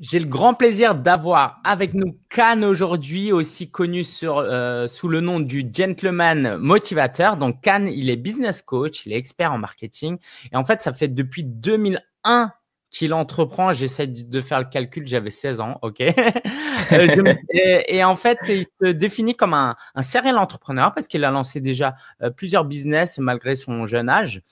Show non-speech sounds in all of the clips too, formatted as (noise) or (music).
J'ai le grand plaisir d'avoir avec nous Can aujourd'hui, aussi connu euh, sous le nom du gentleman motivateur. Donc Can, il est business coach, il est expert en marketing. Et en fait, ça fait depuis 2001 qu'il entreprend. J'essaie de faire le calcul, j'avais 16 ans, ok (laughs) euh, (laughs) et, en fait, il se définit comme un, un serial entrepreneur parce qu'il a lancé déjà euh, plusieurs business malgré son jeune âge.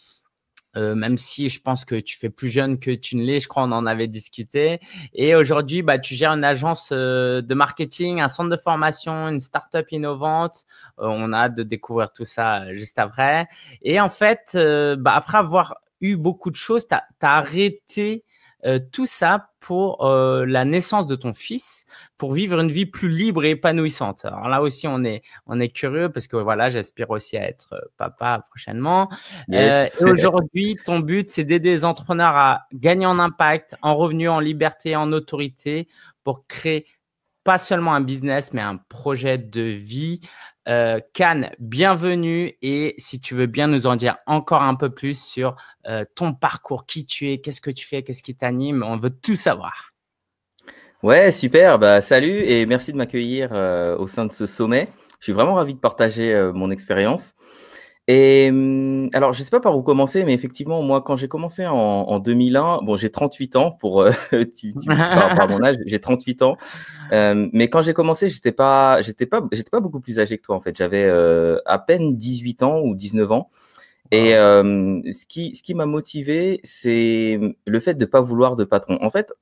Euh, même si je pense que tu fais plus jeune que tu ne l'es, je crois qu'on en avait discuté. Et aujourd'hui, bah, tu gères une agence euh, de marketing, un centre de formation, une start-up innovante. Euh, on a hâte de découvrir tout ça juste après. Et en fait, bah, après avoir eu beaucoup de choses, tu as, arrêté euh, tout ça pour euh, la naissance de ton fils, pour vivre une vie plus libre et épanouissante. Alors là aussi, on est, on est curieux parce que voilà, j'aspire aussi à être euh, papa prochainement. et aujourd'hui, ton but, c'est d'aider les entrepreneurs à gagner en impact, en revenu, en liberté, en autorité pour créer pas seulement un business, mais un projet de vie. Euh, bienvenue. Et si tu veux bien nous en dire encore un peu plus sur euh, ton parcours, qui tu es, qu'est-ce que tu fais, qu'est-ce qui t'anime, on veut tout savoir. Ouais, super. Bah, salut et merci de m'accueillir euh, au sein de ce sommet. Je suis vraiment ravi de partager euh, mon expérience. Et mmh, alors, je ne sais pas par où commencer, mais effectivement, moi, quand j'ai commencé en, en, 2001, bon, j'ai 38 ans pour, euh, (laughs) tu, tu, par mon âge, j'ai 38 ans. Euh, mais quand j'ai commencé, j'étais pas, j'étais pas, j'étais pas beaucoup plus âgé que toi en fait. J'avais euh, à peine 18 ans ou 19 ans. Et ce qui, ce qui m'a motivé, c'est mmh, le fait de ne pas vouloir de patron. En fait,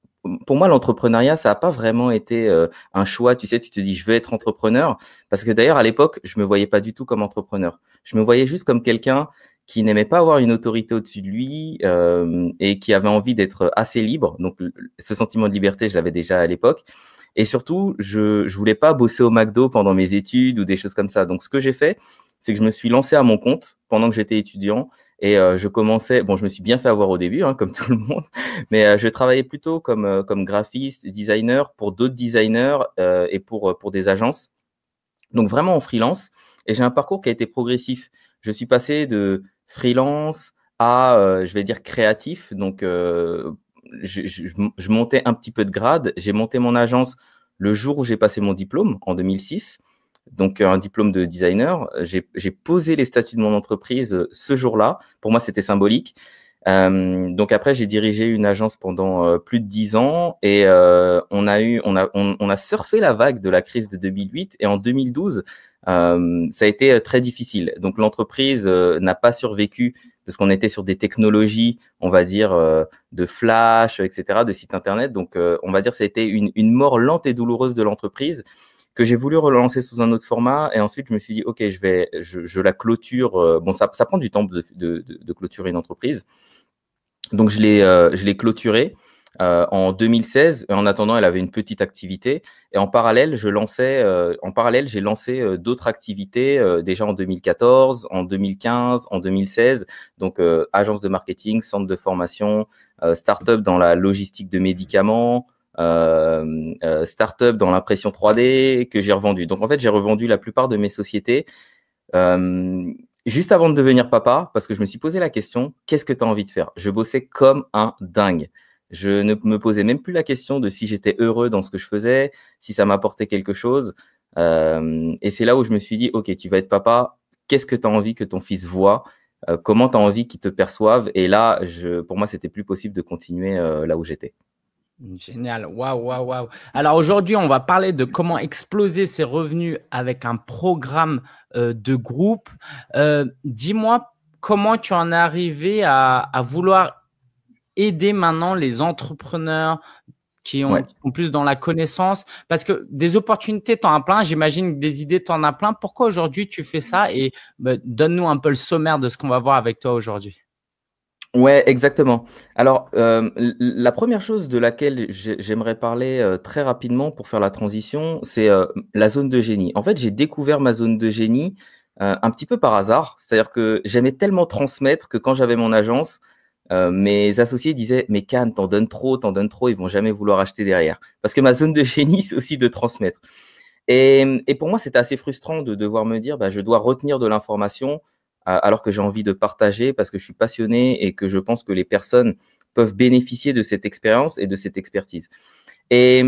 pour moi, l'entrepreneuriat, ça n'a pas vraiment été euh, un choix. Tu sais, tu te dis, je veux être entrepreneur. Parce que d'ailleurs, à l'époque, je ne me voyais pas du tout comme entrepreneur. Je me voyais juste comme quelqu'un qui n'aimait pas avoir une autorité au-dessus de lui euh, et qui avait envie d'être assez libre. Donc, ce sentiment de liberté, je l'avais déjà à l'époque. Et surtout, je ne voulais pas bosser au McDo pendant mes études ou des choses comme ça. Donc, ce que j'ai fait, c'est que je me suis lancé à mon compte pendant que j'étais étudiant et euh, je commençais, bon, je me suis bien fait avoir au début, hein, comme (laughs) tout le monde, mais euh, je travaillais plutôt comme, euh, comme graphiste, designer pour d'autres designers et pour, pour des agences. Donc vraiment en freelance. Et j'ai un parcours qui a été progressif. Je suis passé de freelance à, je vais dire, créatif. Donc je montais un petit peu de grade. J'ai monté mon agence le jour où j'ai passé mon diplôme en 2006 donc euh, un diplôme de designer. J'ai posé les statuts de mon entreprise euh, ce jour-là. Pour moi, c'était symbolique. Euh, donc après, j'ai dirigé une agence pendant plus de dix ans et on a eu, surfé la vague de la crise de 2008 et en 2012, ça a été très difficile. Donc l'entreprise n'a pas survécu parce qu'on était sur des technologies, on va dire, de flash, etc., de sites internet. Donc on va dire, ça a été une mort lente et douloureuse de l'entreprise que j'ai voulu relancer sous un autre format. Et ensuite, je me suis dit, OK, je vais, je, la clôture. Euh, bon, ça, ça prend du temps de, clôturer une entreprise. Donc, je l'ai, euh, je l'ai clôturée. Euh, en 2016. En attendant, elle avait une petite activité. Et en parallèle, je lançais, en parallèle, j'ai lancé d'autres activités déjà en 2014, en 2015, en 2016. Donc, agence de marketing, centre de formation, start-up dans la logistique de médicaments, euh, euh up dans l'impression 3D que j'ai revendu. Donc en fait, j'ai revendu la plupart de mes sociétés euh, juste avant de devenir papa, parce que je me suis posé la question, qu'est-ce que tu as envie de faire Je bossais comme un dingue. Je ne me posais même plus la question de si j'étais heureux dans ce que je faisais, si ça m'apportait quelque chose. Euh, et c'est là où je me suis dit, OK, tu vas être papa, qu'est-ce que tu as envie que ton fils voit Comment tu as envie qu'il te perçoive Et là, pour moi, c'était plus possible de continuer là où j'étais. Génial. Waouh, waouh, waouh. Alors aujourd'hui, on va parler de comment exploser ses revenus avec un programme euh, de groupe. Euh, dis-moi comment tu en es arrivé à, vouloir aider maintenant les entrepreneurs qui, ont, plus dans la connaissance Parce que des opportunités, tu en as plein. J'imagine que des idées, tu en as plein. Pourquoi aujourd'hui tu fais ça Et bah, donne-nous un peu le sommaire de ce qu'on va voir avec toi aujourd'hui. Ouais, exactement. Alors, euh, la première chose de laquelle j'aimerais parler euh, très rapidement pour faire la transition, c'est euh, la zone de génie. En fait, j'ai découvert ma zone de génie un petit peu par hasard. C'est-à-dire que j'aimais tellement transmettre que quand j'avais mon agence, mes associés disaient Mais Cannes, t'en donnes trop, t'en donnes trop, ils vont jamais vouloir acheter derrière. Parce que ma zone de génie, c'est aussi de transmettre. Et, pour moi, c'était assez frustrant de devoir me dire bah, Je dois retenir de l'information alors que j'ai envie de partager parce que je suis passionné et que je pense que les personnes peuvent bénéficier de cette expérience et de cette expertise. Et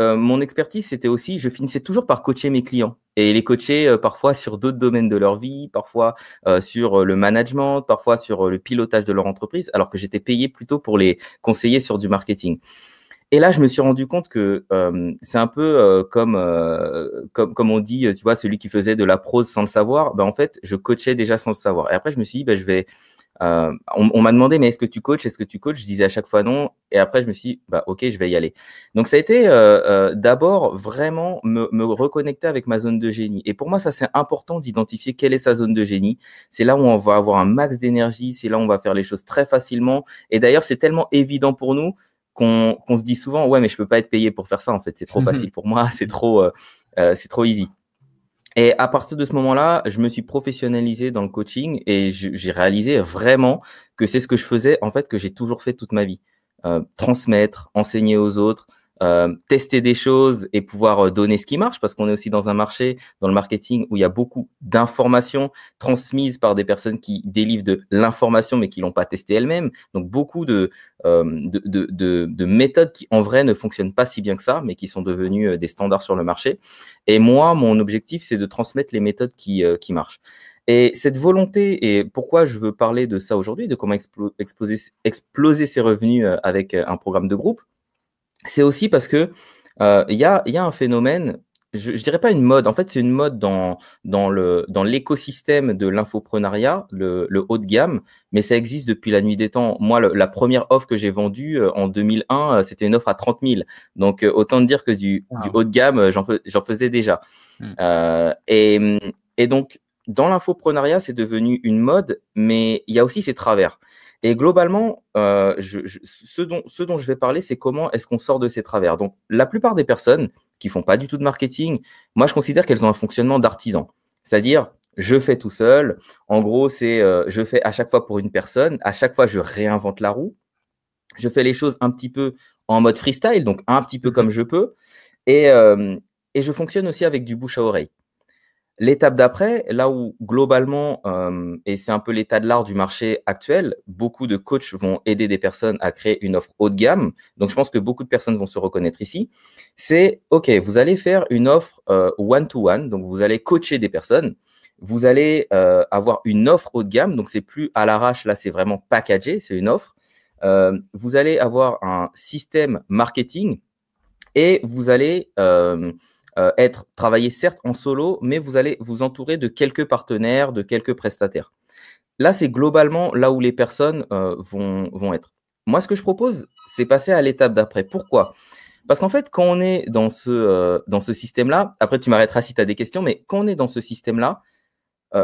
euh, mon expertise, c'était aussi, je finissais toujours par coacher mes clients et les coacher euh, parfois sur d'autres domaines de leur vie, parfois euh, sur le management, parfois sur le pilotage de leur entreprise, alors que j'étais payé plutôt pour les conseiller sur du marketing. Et là, je me suis rendu compte que euh, c'est un peu euh, comme, euh, comme, comme on dit, tu vois, celui qui faisait de la prose sans le savoir. Ben, en fait, je coachais déjà sans le savoir. Et après, je me suis dit, ben, je vais. on, m'a demandé, mais est-ce que tu coaches Est-ce que tu coaches Je disais à chaque fois non. Et après, je me suis dit, bah, ok, je vais y aller. Donc, ça a été d'abord vraiment me, me reconnecter avec ma zone de génie. Et pour moi, ça, c'est important d'identifier quelle est sa zone de génie. C'est là où on va avoir un max d'énergie. C'est là où on va faire les choses très facilement. Et d'ailleurs, c'est tellement évident pour nous qu'on se dit souvent ouais mais je peux pas être payé pour faire ça en fait c'est trop mhm. facile pour moi (laughs) c'est trop euh, euh, c'est trop easy et à partir de ce moment-là je me suis professionnalisé dans le coaching et j'ai réalisé vraiment que c'est ce que je faisais en fait que j'ai toujours fait toute ma vie euh, transmettre enseigner aux autres euh, tester des choses et pouvoir euh, donner ce qui marche, parce qu'on est aussi dans un marché, dans le marketing, où il y a beaucoup d'informations transmises par des personnes qui délivrent de l'information, mais qui l'ont pas testée elles-mêmes. Donc beaucoup de, euh, de, méthodes qui, en vrai, ne fonctionnent pas si bien que ça, mais qui sont devenues des standards sur le marché. Et moi, mon objectif, c'est de transmettre les méthodes qui, marchent. Et cette volonté, et pourquoi je veux parler de ça aujourd'hui, de comment exploser, exploser ses revenus avec un programme de groupe, c'est aussi parce que euh, il y, a, un phénomène, je, ne dirais pas une mode, en fait c'est une mode dans, dans l'écosystème dans de l'infoprenariat, le, haut de gamme, mais ça existe depuis la nuit des temps. Moi, la première offre que j'ai vendue euh, en 2001, euh, c'était une offre à 30 000. Donc autant dire que du, ah. haut de gamme, j'en faisais déjà. Mmh. Et, et, donc dans l'infoprenariat, c'est devenu une mode, mais il y a aussi ses travers. Et globalement, euh, je, ce, dont, ce, dont, je vais parler, c'est comment est-ce qu'on sort de ces travers. Donc, la plupart des personnes qui font pas du tout de marketing, moi, je considère qu'elles ont un fonctionnement d'artisan. C'est-à-dire, je fais tout seul. En gros, c'est euh, je fais à chaque fois pour une personne. À chaque fois, je réinvente la roue. Je fais les choses un petit peu en mode freestyle, donc un petit peu mmh comme je peux. Et, euh, et je fonctionne aussi avec du bouche à oreille. L'étape d'après, là où globalement, et c'est un peu l'état de l'art du marché actuel, beaucoup de coachs vont aider des personnes à créer une offre haut de gamme. Donc, je pense que beaucoup de personnes vont se reconnaître ici. C'est, OK, vous allez faire une offre one-to-one, donc vous allez coacher des personnes. Vous allez avoir une offre haut de gamme, donc c'est plus à l'arrache, là c'est vraiment packagé, c'est une offre. vous allez avoir un système marketing et vous allez euh, être travailler certes en solo, mais vous allez vous entourer de quelques partenaires, de quelques prestataires. Là, c'est globalement là où les personnes euh, vont, vont être. Moi, ce que je propose, c'est passer à l'étape d'après. Pourquoi Parce qu'en fait, quand on est dans ce, euh, dans ce système-là, après tu m'arrêteras si tu as des questions, mais quand on est dans ce système-là,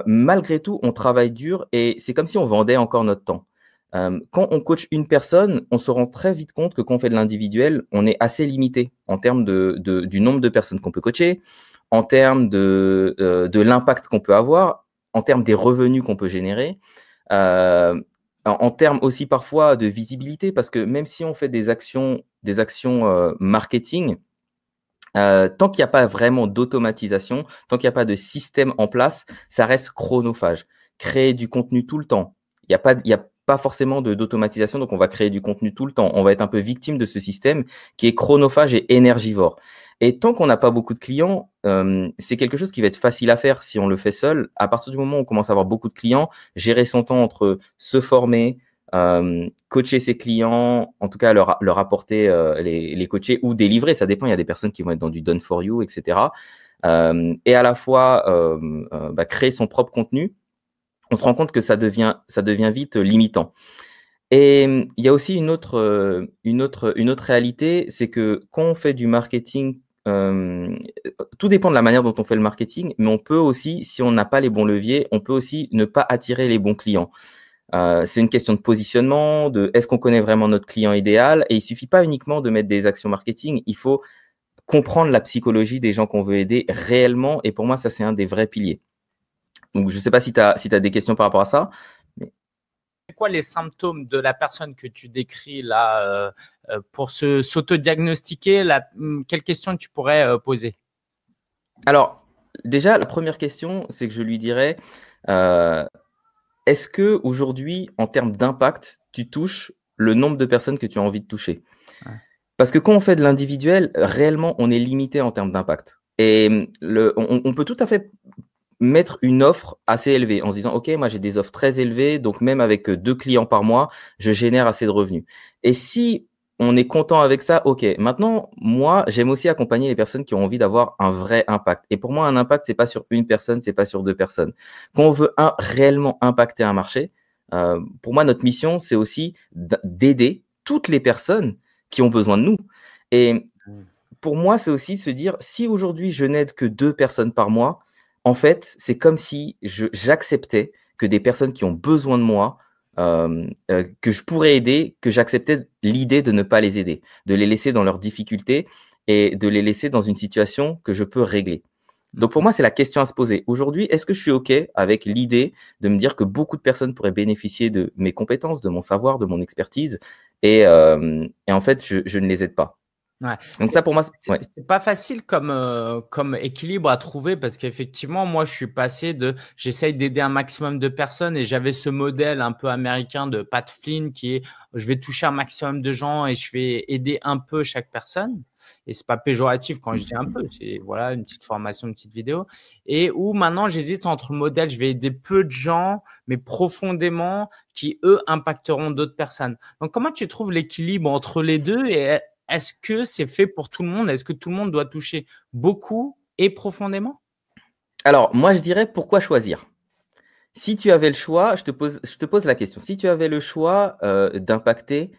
malgré tout, on travaille dur et c'est comme si on vendait encore notre temps. Euh, quand on coach une personne, on se rend très vite compte que quand on fait de l'individuel, on est assez limité en termes de, de, du nombre de personnes qu'on peut coacher, en termes de, euh, de l'impact qu'on peut avoir, en termes des revenus qu'on peut générer, euh, en, termes aussi parfois de visibilité, parce que même si on fait des actions, des actions euh, marketing, euh, tant qu'il n'y a pas vraiment d'automatisation, tant qu'il n'y a pas de système en place, ça reste chronophage. Créer du contenu tout le temps. Il n'y a, pas, y a pas forcément d'automatisation, donc on va créer du contenu tout le temps. On va être un peu victime de ce système qui est chronophage et énergivore. Et tant qu'on n'a pas beaucoup de clients, euh, c'est quelque chose qui va être facile à faire si on le fait seul. À partir du moment où on commence à avoir beaucoup de clients, gérer son temps entre se former, euh, coacher ses clients, en tout cas leur, leur apporter, euh, les, les ou délivrer, ça dépend. Il y a des personnes qui vont être dans du done for you, etc. et à la fois bah, créer son propre contenu on se rend compte que ça devient, ça devient vite euh, limitant. Et euh, il y a aussi une autre, euh, une autre, une autre réalité, c'est que quand on fait du marketing, tout dépend de la manière dont on fait le marketing, mais on peut aussi, si on n'a pas les bons leviers, on peut aussi ne pas attirer les bons clients. c'est une question de positionnement, de est-ce qu'on connaît vraiment notre client idéal, et il suffit pas uniquement de mettre des actions marketing, il faut comprendre la psychologie des gens qu'on veut aider réellement, et pour moi ça c'est un des vrais piliers. Donc, je ne sais pas si tu as, des questions par rapport à ça. Mais... quoi les symptômes de la personne que tu décris là euh, euh, pour s'auto-diagnostiquer hum, Quelles questions tu pourrais euh, poser Alors, déjà, la première question, c'est que je lui dirais est-ce que aujourd'hui, en termes d'impact, tu touches le nombre de personnes que tu as envie de toucher Parce que quand on fait de l'individuel, réellement, on est limité en termes d'impact. Et hum, le, on, peut tout à fait mettre une offre assez élevée en se disant, OK, moi j'ai des offres très élevées, donc même avec euh, deux clients par mois, je génère assez de revenus. Et si on est content avec ça, OK. Maintenant, moi, j'aime aussi accompagner les personnes qui ont envie d'avoir un vrai impact. Et pour moi, un impact, c'est pas sur une personne, c'est pas sur deux personnes. Quand on veut réellement impacter un marché, euh, pour moi, notre mission, c'est aussi d'aider toutes les personnes qui ont besoin de nous. Et mmh. pour moi, c'est aussi de se dire, si aujourd'hui je n'aide que deux personnes par mois, en fait, c'est comme si j'acceptais que des personnes qui ont besoin de moi, euh, euh, que je pourrais aider, que j'acceptais l'idée de ne pas les aider, de les laisser dans leurs difficultés et de les laisser dans une situation que je peux régler. Donc pour moi, c'est la question à se poser. Aujourd'hui, est-ce que je suis OK avec l'idée de me dire que beaucoup de personnes pourraient bénéficier de mes compétences, de mon savoir, de mon expertise, et, euh, en fait, je ne les aide pas Ouais. Donc ça pour moi, c'est pas facile comme, euh, comme équilibre à trouver parce qu'effectivement, moi, je suis passé de j'essaye d'aider un maximum de personnes et j'avais ce modèle un peu américain de Pat Flynn qui est je vais toucher un maximum de gens et je vais aider un peu chaque personne. Et c'est pas péjoratif quand je dis un mmh. peu, c'est voilà une petite formation, une petite vidéo. Et où maintenant j'hésite entre le modèle, je vais aider peu de gens, mais profondément, qui eux impacteront d'autres personnes. Donc comment tu trouves l'équilibre entre les deux et est-ce que c'est fait pour tout le monde Est-ce que tout le monde doit toucher beaucoup et profondément Alors, moi, je dirais pourquoi choisir Si tu avais le choix, je te pose, je te pose la question, si tu avais le choix euh, d'impacter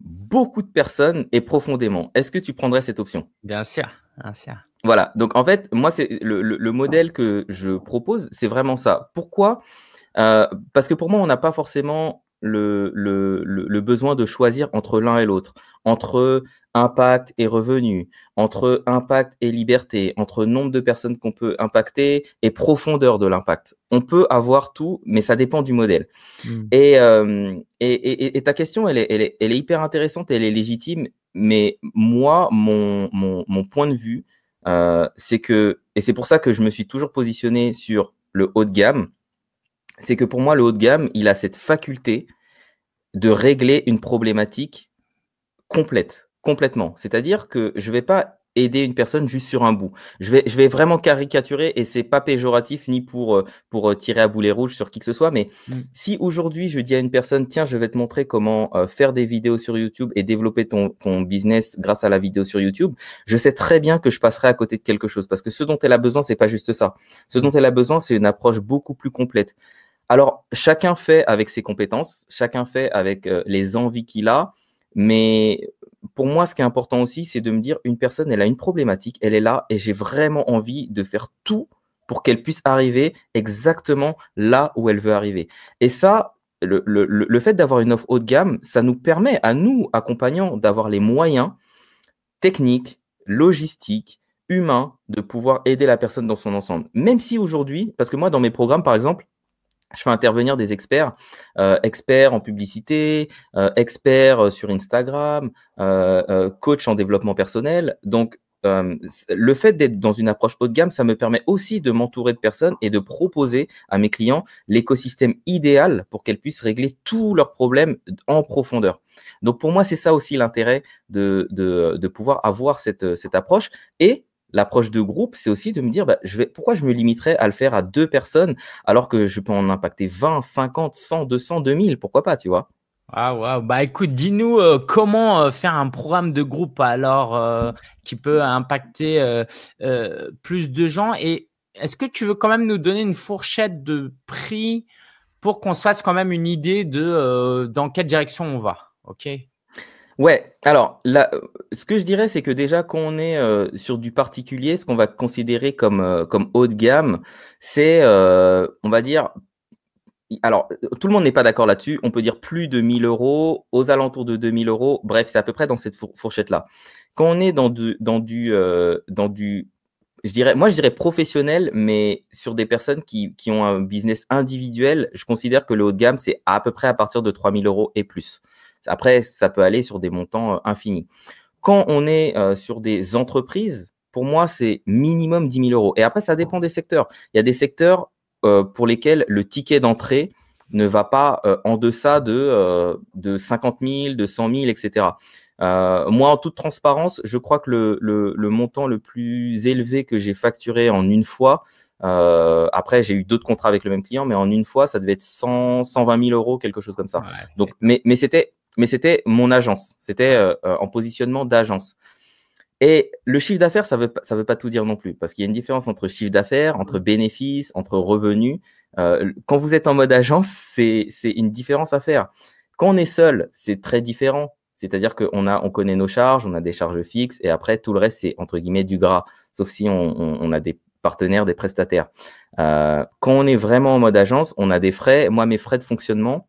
beaucoup de personnes et profondément, est-ce que tu prendrais cette option Bien sûr, bien sûr. Voilà, donc en fait, moi, c'est le, modèle que je propose, c'est vraiment ça. Pourquoi euh, Parce que pour moi, on n'a pas forcément le, le, besoin de choisir entre l'un et l'autre, entre impact et revenu, entre impact et liberté, entre nombre de personnes qu'on peut impacter et profondeur de l'impact. On peut avoir tout, mais ça dépend du modèle. Hmm. Euh, et, et, ta question, elle est, hyper intéressante, elle est légitime, mais moi, mon, point de vue, euh, c'est que, et c'est pour ça que je me suis toujours positionné sur le haut de gamme, c'est que pour moi, le haut de gamme, il a cette faculté de régler une problématique complète, complètement. C'est-à-dire que je ne vais pas aider une personne juste sur un bout. Je vais, vraiment caricaturer et c'est pas péjoratif ni pour, euh, pour euh, tirer à boulet rouge sur qui que ce soit, mais mm. si aujourd'hui je dis à une personne, tiens, je vais te montrer comment euh, faire des vidéos sur YouTube et développer ton, ton business grâce à la vidéo sur YouTube, je sais très bien que je passerai à côté de quelque chose parce que ce dont elle a besoin, c'est pas juste ça. Ce dont elle a besoin, c'est une approche beaucoup plus complète. Alors, chacun fait avec ses compétences, chacun fait avec euh, les envies qu'il a, mais pour moi, ce qui est important aussi, c'est de me dire, une personne, elle a une problématique, elle est là, et j'ai vraiment envie de faire tout pour qu'elle puisse arriver exactement là où elle veut arriver. Et ça, le, le fait d'avoir une offre haut de gamme, ça nous permet à nous, accompagnants, d'avoir les moyens techniques, logistiques, humains, de pouvoir aider la personne dans son ensemble. Même si aujourd'hui, parce que moi, dans mes programmes, par exemple, je fais intervenir des experts, euh, experts en publicité, euh, experts euh, sur Instagram, euh, coach en développement personnel. Donc, le fait d'être dans une approche haut de gamme, ça me permet aussi de m'entourer de personnes et de proposer à mes clients l'écosystème idéal pour qu'elles puissent régler tous leurs problèmes en profondeur. Donc, pour moi, c'est ça aussi l'intérêt de, de, de pouvoir avoir cette, cette approche. Et l'approche de groupe, c'est aussi de me dire, bah, je vais, pourquoi je me limiterais à le faire à deux personnes alors que je peux en impacter 20, 50, 100, 200, 2000, pourquoi pas, tu vois Ah Bah écoute, dis-nous euh, comment euh, faire un programme de groupe alors euh, qui peut impacter plus de gens et est-ce que tu veux quand même nous donner une fourchette de prix pour qu'on se fasse quand même une idée de dans quelle direction on va Ok Ouais, alors là, ce que je dirais, c'est que déjà quand on est euh, sur du particulier, ce qu'on va considérer comme, euh, haut de gamme, c'est, euh, on va dire, alors tout le monde n'est pas d'accord là-dessus, on peut dire plus de 1000 euros, aux alentours de 2000 euros, bref, c'est à peu près dans cette fourchette-là. Quand on est dans du, dans du, dans du je dirais, moi, je dirais professionnel, mais sur des personnes qui, qui, ont un business individuel, je considère que le haut de gamme, c'est à peu près à partir de 3000 euros et plus. Après, ça peut aller sur des montants euh, infinis. Quand on est euh, sur des entreprises, pour moi, c'est minimum 10 000 euros. Et après, ça dépend des secteurs. Il y a des secteurs euh, pour lesquels le ticket d'entrée ne va pas en deçà de, de 50 000, de 100 000, etc. moi, en toute transparence, je crois que le, montant le plus élevé que j'ai facturé en une fois, après j'ai eu d'autres contrats avec le même client, mais en une fois, ça devait être 100, 120 000 euros, quelque chose comme ça. Donc, mais, mais c'était mais c'était mon agence, c'était euh, euh, en positionnement d'agence. Et le chiffre d'affaires, ça ne veut, ça veut pas tout dire non plus, parce qu'il y a une différence entre chiffre d'affaires, entre bénéfices, entre revenus. Euh, quand vous êtes en mode agence, c'est une différence à faire. Quand on est seul, c'est très différent. C'est-à-dire qu'on on connaît nos charges, on a des charges fixes, et après, tout le reste, c'est entre guillemets du gras, sauf si on, a des partenaires, des prestataires. quand on est vraiment en mode agence, on a des frais. Moi, mes frais de fonctionnement,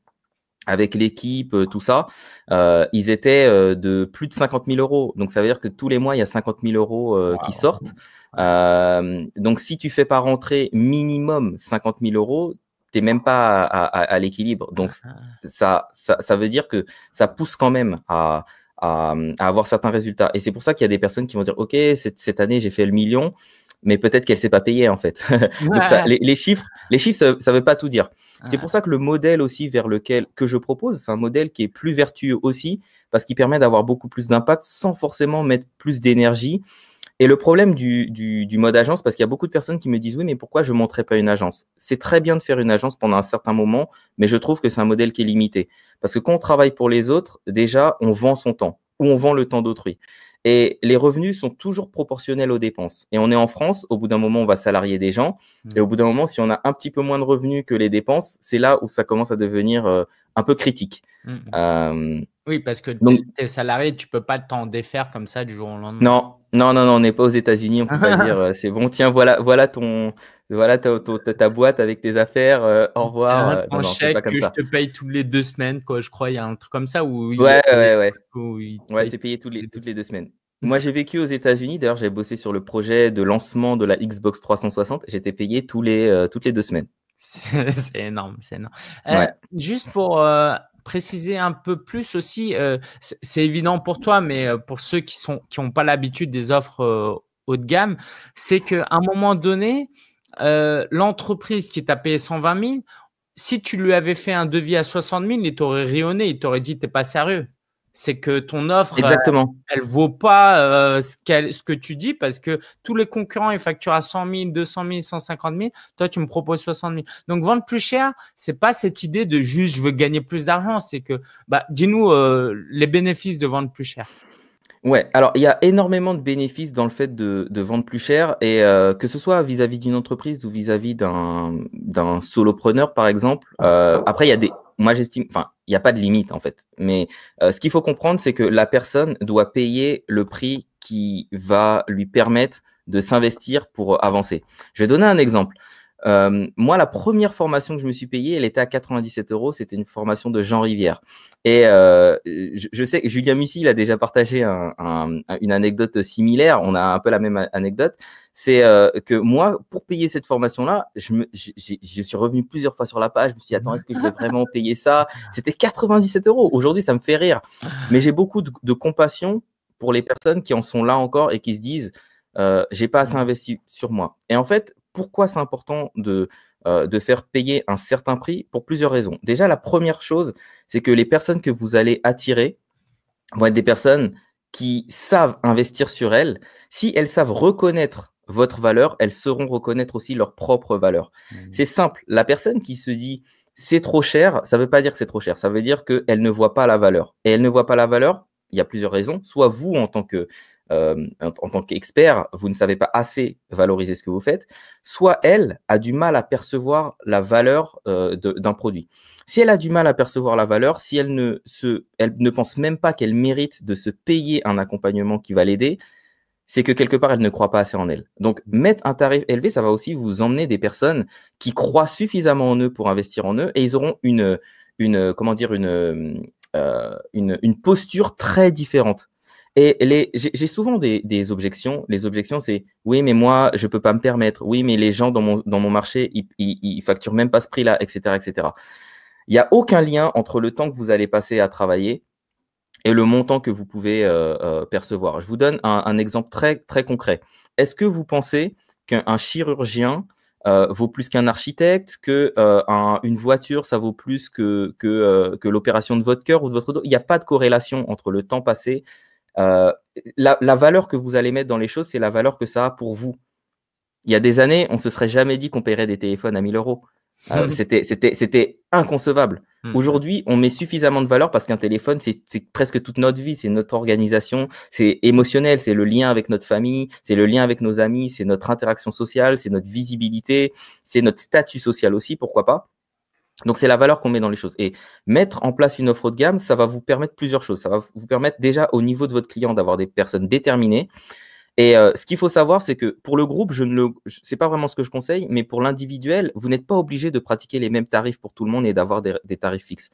avec l'équipe, euh, tout ça, euh, ils étaient euh, de plus de 50 000 euros. Donc ça veut dire que tous les mois, il y a 50 000 euros qui sortent. donc si tu fais pas rentrer minimum 50 000 euros, t'es même pas à, l'équilibre. Donc ah, ah. ça, veut dire que ça pousse quand même à, avoir certains résultats. Et c'est pour ça qu'il y a des personnes qui vont dire, OK, cette année, j'ai fait le million mais peut-être qu'elle ne s'est pas payée en fait. (laughs) les, chiffres, les chiffres, ça ne veut pas tout dire. C'est pour ça que le modèle aussi vers lequel que je propose, c'est un modèle qui est plus vertueux aussi parce qu'il permet d'avoir beaucoup plus d'impact sans forcément mettre plus d'énergie. Et le problème du, du mode agence, parce qu'il y a beaucoup de personnes qui me disent oui, mais pourquoi je ne pas une agence C'est très bien de faire une agence pendant un certain moment, mais je trouve que c'est un modèle qui est limité. Parce que quand on travaille pour les autres, déjà, on vend son temps ou on vend le temps d'autrui. Et les revenus sont toujours proportionnels aux dépenses. Et on est en France, au bout d'un moment, on va salarier des gens. Hmm. Et au bout d'un moment, si on a un petit peu moins de revenus que les dépenses, c'est là où ça commence à devenir euh, un peu critique. Hmm. Euh, oui, parce que donc, tes salarié, tu peux pas t'en défaire comme ça du jour au lendemain. Non, non, non, on n'est pas aux États-Unis. On peut pas (laughs) dire euh, c'est bon, tiens, voilà, voilà ton, voilà ta, ta, boîte avec tes affaires. au revoir. Un chèque que je te paye toutes les deux semaines, quoi. Je crois il y a un truc comme ça où. ouais, ouais, ouais. c'est payé toutes les toutes les deux semaines. Moi, j'ai vécu aux États-Unis. D'ailleurs, j'ai bossé sur le projet de lancement de la Xbox 360. J'étais payé tous les, euh, toutes les deux semaines. C'est (laughs) énorme, c'est énorme. Euh, juste pour euh, préciser un peu plus aussi, c'est évident pour toi, mais pour ceux qui n'ont qui pas l'habitude des offres haut de gamme, c'est qu'à un moment donné, l'entreprise qui t'a payé 120 000, si tu lui avais fait un devis à 60 000, il t'aurait rayonné, il t'aurait dit t'es pas sérieux c'est que ton offre, euh, Elle, vaut pas euh, ce, que tu dis parce que tous les concurrents, ils facturent à 100 000, 200 000, 150 000. Toi, tu me proposes 60 000. Donc, vendre plus cher, c'est pas cette idée de juste je veux gagner plus d'argent. C'est que, bah, dis-nous euh, les bénéfices de vendre plus cher. Ouais, alors il y a énormément de bénéfices dans le fait de, vendre plus cher et euh, que ce soit vis-à-vis d'une entreprise ou vis-à-vis d'un, solopreneur par exemple. Euh, après, il y a des, moi j'estime, enfin, il n'y a pas de limite en fait. Mais euh, ce qu'il faut comprendre, c'est que la personne doit payer le prix qui va lui permettre de s'investir pour avancer. Je vais donner un exemple. Euh, moi, la première formation que je me suis payée, elle était à 97 euros. C'était une formation de Jean Rivière. Et euh, je, sais que Julien Mussy, il a déjà partagé un, un, une anecdote similaire. On a un peu la même anecdote. C'est euh, que moi, pour payer cette formation-là, je, je, je, suis revenu plusieurs fois sur la page. Je me suis dit, attends, est-ce que je vais vraiment (laughs) payer ça C'était 97 euros. Aujourd'hui, ça me fait rire. Mais j'ai beaucoup de, de compassion pour les personnes qui en sont là encore et qui se disent, euh, j'ai pas assez investi sur moi. Et en fait, pourquoi c'est important de, euh, de faire payer un certain prix Pour plusieurs raisons. Déjà, la première chose, c'est que les personnes que vous allez attirer vont être des personnes qui savent investir sur elles. Si elles savent reconnaître votre valeur, elles sauront reconnaître aussi leur propre valeur. Mmh. C'est simple, la personne qui se dit c'est trop cher, ça ne veut pas dire que c'est trop cher, ça veut dire qu'elle ne voit pas la valeur. Et elle ne voit pas la valeur il y a plusieurs raisons. Soit vous, en tant que euh, en, tant qu'expert, vous ne savez pas assez valoriser ce que vous faites, soit elle a du mal à percevoir la valeur euh, d'un produit. Si elle a du mal à percevoir la valeur, si elle ne, se, elle ne pense même pas qu'elle mérite de se payer un accompagnement qui va l'aider, c'est que quelque part, elle ne croit pas assez en elle. Donc, mettre un tarif élevé, ça va aussi vous emmener des personnes qui croient suffisamment en eux pour investir en eux et ils auront une, une comment dire, une, euh, une, une, posture très différente. Et j'ai souvent des, objections. Les objections, c'est oui, mais moi, je ne peux pas me permettre. Oui, mais les gens dans mon, marché, ils, facturent même pas ce prix-là, etc., etc. Il n'y a aucun lien entre le temps que vous allez passer à travailler et le montant que vous pouvez euh, euh, percevoir. Je vous donne un, un exemple très, très concret. Est-ce que vous pensez qu'un chirurgien euh, vaut plus qu'un architecte, que euh, une voiture, ça vaut plus euh, que, l'opération de votre cœur ou de votre dos. Il n'y a pas de corrélation entre le temps passé. La, la, valeur que vous allez mettre dans les choses, c'est la valeur que ça a pour vous. Il y a des années, on ne se serait jamais dit qu'on paierait des téléphones à 1000 euros. Euh, (laughs) c'était C'était inconcevable. Mm. Aujourd'hui, on met suffisamment de valeur parce qu'un téléphone, c'est presque toute notre vie, c'est notre organisation, c'est émotionnel, c'est le lien avec notre famille, c'est le lien avec nos amis, c'est notre interaction sociale, c'est notre visibilité, c'est notre statut social aussi, pourquoi pas. Donc c'est la valeur qu'on met dans les choses. Et mettre en place une offre haut de gamme, ça va vous permettre plusieurs choses. Ça va vous permettre déjà au niveau de votre client d'avoir des personnes déterminées, et euh, ce qu'il faut savoir, c'est que pour le groupe, je ne le, pas vraiment ce que je conseille, mais pour l'individuel, vous n'êtes pas obligé de pratiquer les mêmes tarifs pour tout le monde et d'avoir des, tarifs fixes.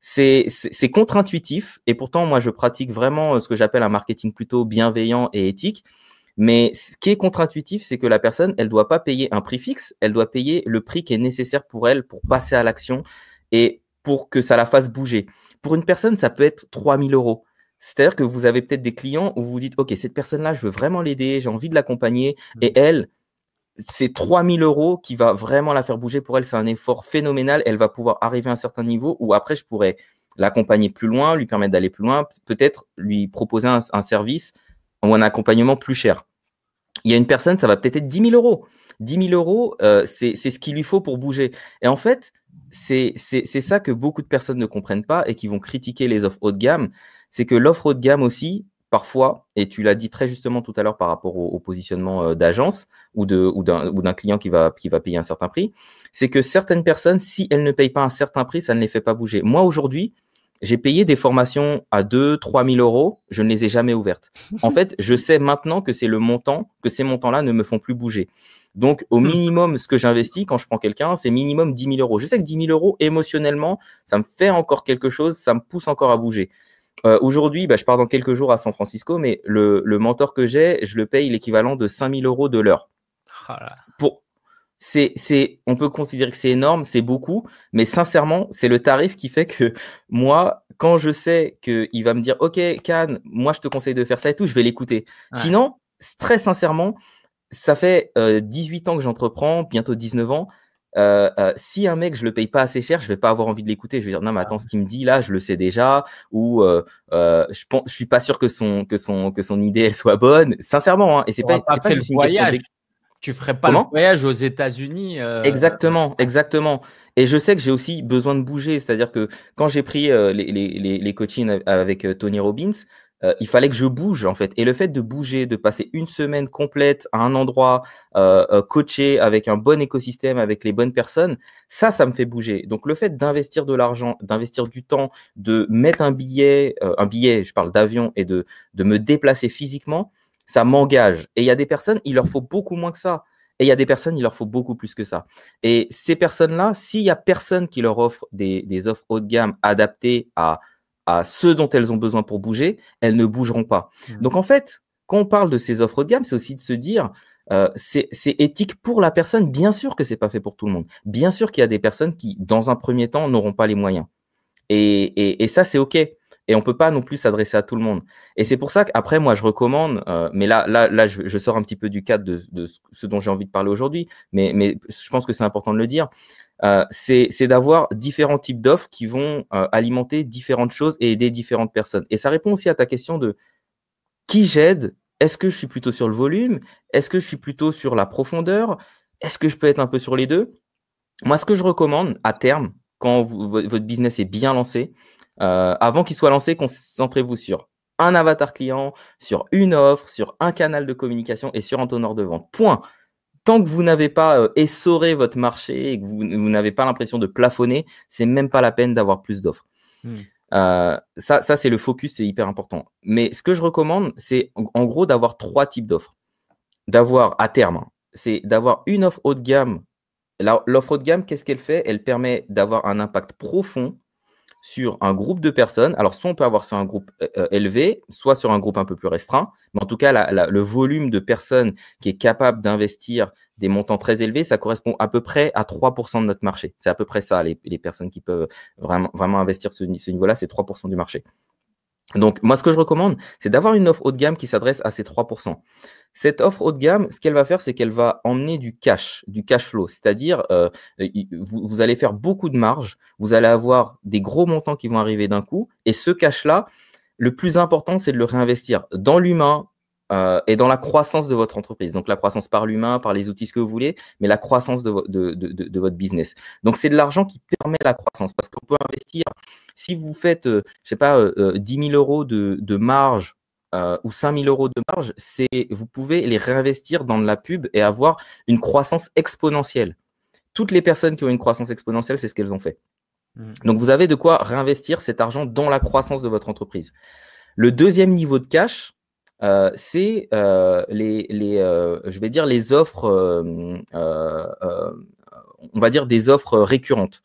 C'est, contre-intuitif et pourtant, moi, je pratique vraiment euh, ce que j'appelle un marketing plutôt bienveillant et éthique. Mais ce qui est contre-intuitif, c'est que la personne, elle doit pas payer un prix fixe, elle doit payer le prix qui est nécessaire pour elle pour passer à l'action et pour que ça la fasse bouger. Pour une personne, ça peut être 3000 euros. C'est-à-dire que vous avez peut-être des clients où vous vous dites, OK, cette personne-là, je veux vraiment l'aider, j'ai envie de l'accompagner. Mmh et elle, c'est 3000 euros qui va vraiment la faire bouger. Pour elle, c'est un effort phénoménal. Elle va pouvoir arriver à un certain niveau où après, je pourrais l'accompagner plus loin, lui permettre d'aller plus loin, peut-être lui proposer un, service ou un accompagnement plus cher. Il y a une personne, ça va peut-être être 10 000 euros. 10 000 euros, euh, c'est ce qu'il lui faut pour bouger. Et en fait, c'est ça que beaucoup de personnes ne comprennent pas et qui vont critiquer les offres haut de gamme c'est que l'offre haut de gamme aussi, parfois, et tu l'as dit très justement tout à l'heure par rapport au, positionnement euh, d'agence ou d'un ou client qui va, qui va payer un certain prix, c'est que certaines personnes, si elles ne payent pas un certain prix, ça ne les fait pas bouger. Moi, aujourd'hui, j'ai payé des formations à 2, 3 000 euros, je ne les ai jamais ouvertes. (laughs) En fait, je sais maintenant que c'est le montant, que ces montants-là ne me font plus bouger. Donc, au mm. minimum, ce que j'investis quand je prends quelqu'un, c'est minimum 10 000 euros. Je sais que 10 000 euros, émotionnellement, ça me fait encore quelque chose, ça me pousse encore à bouger. Euh, aujourd'hui, bah, je pars dans quelques jours à San Francisco, mais le, le mentor que j'ai, je le paye l'équivalent de 5000 euros de l'heure. Ah Pour, c'est, c'est, on peut considérer que c'est énorme, c'est beaucoup, mais sincèrement, c'est le tarif qui fait que (laughs) moi, quand je sais qu'il va me dire, OK, Can, moi, je te conseille de faire ça et tout, je vais l'écouter. Sinon, très sincèrement, ça fait 18 euh, ans que j'entreprends, bientôt 19 ans. Euh, euh, si un mec, je le paye pas assez cher, je vais pas avoir envie de l'écouter. Je vais dire, non, mais attends, ah. ce qu'il me dit là, je le sais déjà, ou euh, je, pense, je suis pas sûr que son, que son, que son idée, soit bonne. Sincèrement, hein, et c'est pas, pas, voyage. Tu ferais pas un le voyage aux États-Unis. Exactement, exactement. Et je sais que j'ai aussi besoin de bouger. C'est-à-dire que quand j'ai pris les, les, les coachings avec Tony Robbins, euh, il fallait que je bouge en fait. Et le fait de bouger, de passer une semaine complète à un endroit euh, euh, coaché avec un bon écosystème, avec les bonnes personnes, ça, ça me fait bouger. Donc le fait d'investir de l'argent, d'investir du temps, de mettre un billet, un billet, je parle d'avion, et de, de me déplacer physiquement, ça m'engage. Et il y a des personnes, il leur faut beaucoup moins que ça. Et il y a des personnes, il leur faut beaucoup plus que ça. Et ces personnes-là, s'il n'y a personne qui leur offre des offres haut de gamme adaptées à à ceux dont elles ont besoin pour bouger, elles ne bougeront pas. Donc en fait, quand on parle de ces offres haut de gamme, c'est aussi de se dire, euh, c'est éthique pour la personne. Bien sûr que c'est pas fait pour tout le monde. Bien sûr qu'il y a des personnes qui, dans un premier temps, n'auront pas les moyens. et ça, c'est OK. Et on peut pas non plus s'adresser à tout le monde. Et c'est pour ça qu'après, moi, je recommande, euh, mais là, là, là je, sors un petit peu du cadre de, ce dont j'ai envie de parler aujourd'hui, mais, mais je pense que c'est important de le dire. Euh, c'est d'avoir différents types d'offres qui vont euh, alimenter différentes choses et aider différentes personnes. Et ça répond aussi à ta question de qui j'aide Est-ce que je suis plutôt sur le volume Est-ce que je suis plutôt sur la profondeur Est-ce que je peux être un peu sur les deux Moi, ce que je recommande à terme, quand votre business est bien lancé, euh, avant qu'il soit lancé, concentrez-vous sur un avatar client, sur une offre, sur un canal de communication et sur un tonneur de vente. Point. Tant que vous n'avez pas euh, essoré votre marché et que vous, n'avez pas l'impression de plafonner, c'est même pas la peine d'avoir plus d'offres. Hmm. Euh, ça, ça c'est le focus, c'est hyper important. Mais ce que je recommande, c'est en gros d'avoir trois types d'offres. D'avoir à terme, hein, c'est d'avoir une offre haut de gamme. L'offre haut de gamme, qu'est-ce qu'elle fait Elle permet d'avoir un impact profond sur un groupe de personnes. Alors, soit on peut avoir sur un groupe euh, euh, élevé, soit sur un groupe un peu plus restreint, mais en tout cas, le volume de personnes qui est capable d'investir des montants très élevés, ça correspond à peu près à 3% de notre marché. C'est à peu près ça, les, personnes qui peuvent vraiment, vraiment investir ce niveau-là, c'est 3% du marché. Donc, moi, ce que je recommande, c'est d'avoir une offre haut de gamme qui s'adresse à ces 3%. Cette offre haut de gamme, ce qu'elle va faire, c'est qu'elle va emmener du cash, du cash flow. C'est-à-dire, euh, vous, vous, allez faire beaucoup de marge, vous allez avoir des gros montants qui vont arriver d'un coup, et ce cash-là, le plus important, c'est de le réinvestir dans l'humain, euh, et dans la croissance de votre entreprise. Donc la croissance par l'humain, par les outils, ce que vous voulez, mais la croissance de, votre business. Donc c'est de l'argent qui permet la croissance parce qu'on peut investir. Si vous faites, euh, je sais pas, 10 euh, 000 euros de, marge ou 5 000 euros de marge, c'est vous pouvez les réinvestir dans de la pub et avoir une croissance exponentielle. Toutes les personnes qui ont une croissance exponentielle, c'est ce qu'elles ont fait. Mmh. Donc vous avez de quoi réinvestir cet argent dans la croissance de votre entreprise. Le deuxième niveau de cash, euh, c'est euh, les, euh, je vais dire les offres, on va dire des offres récurrentes.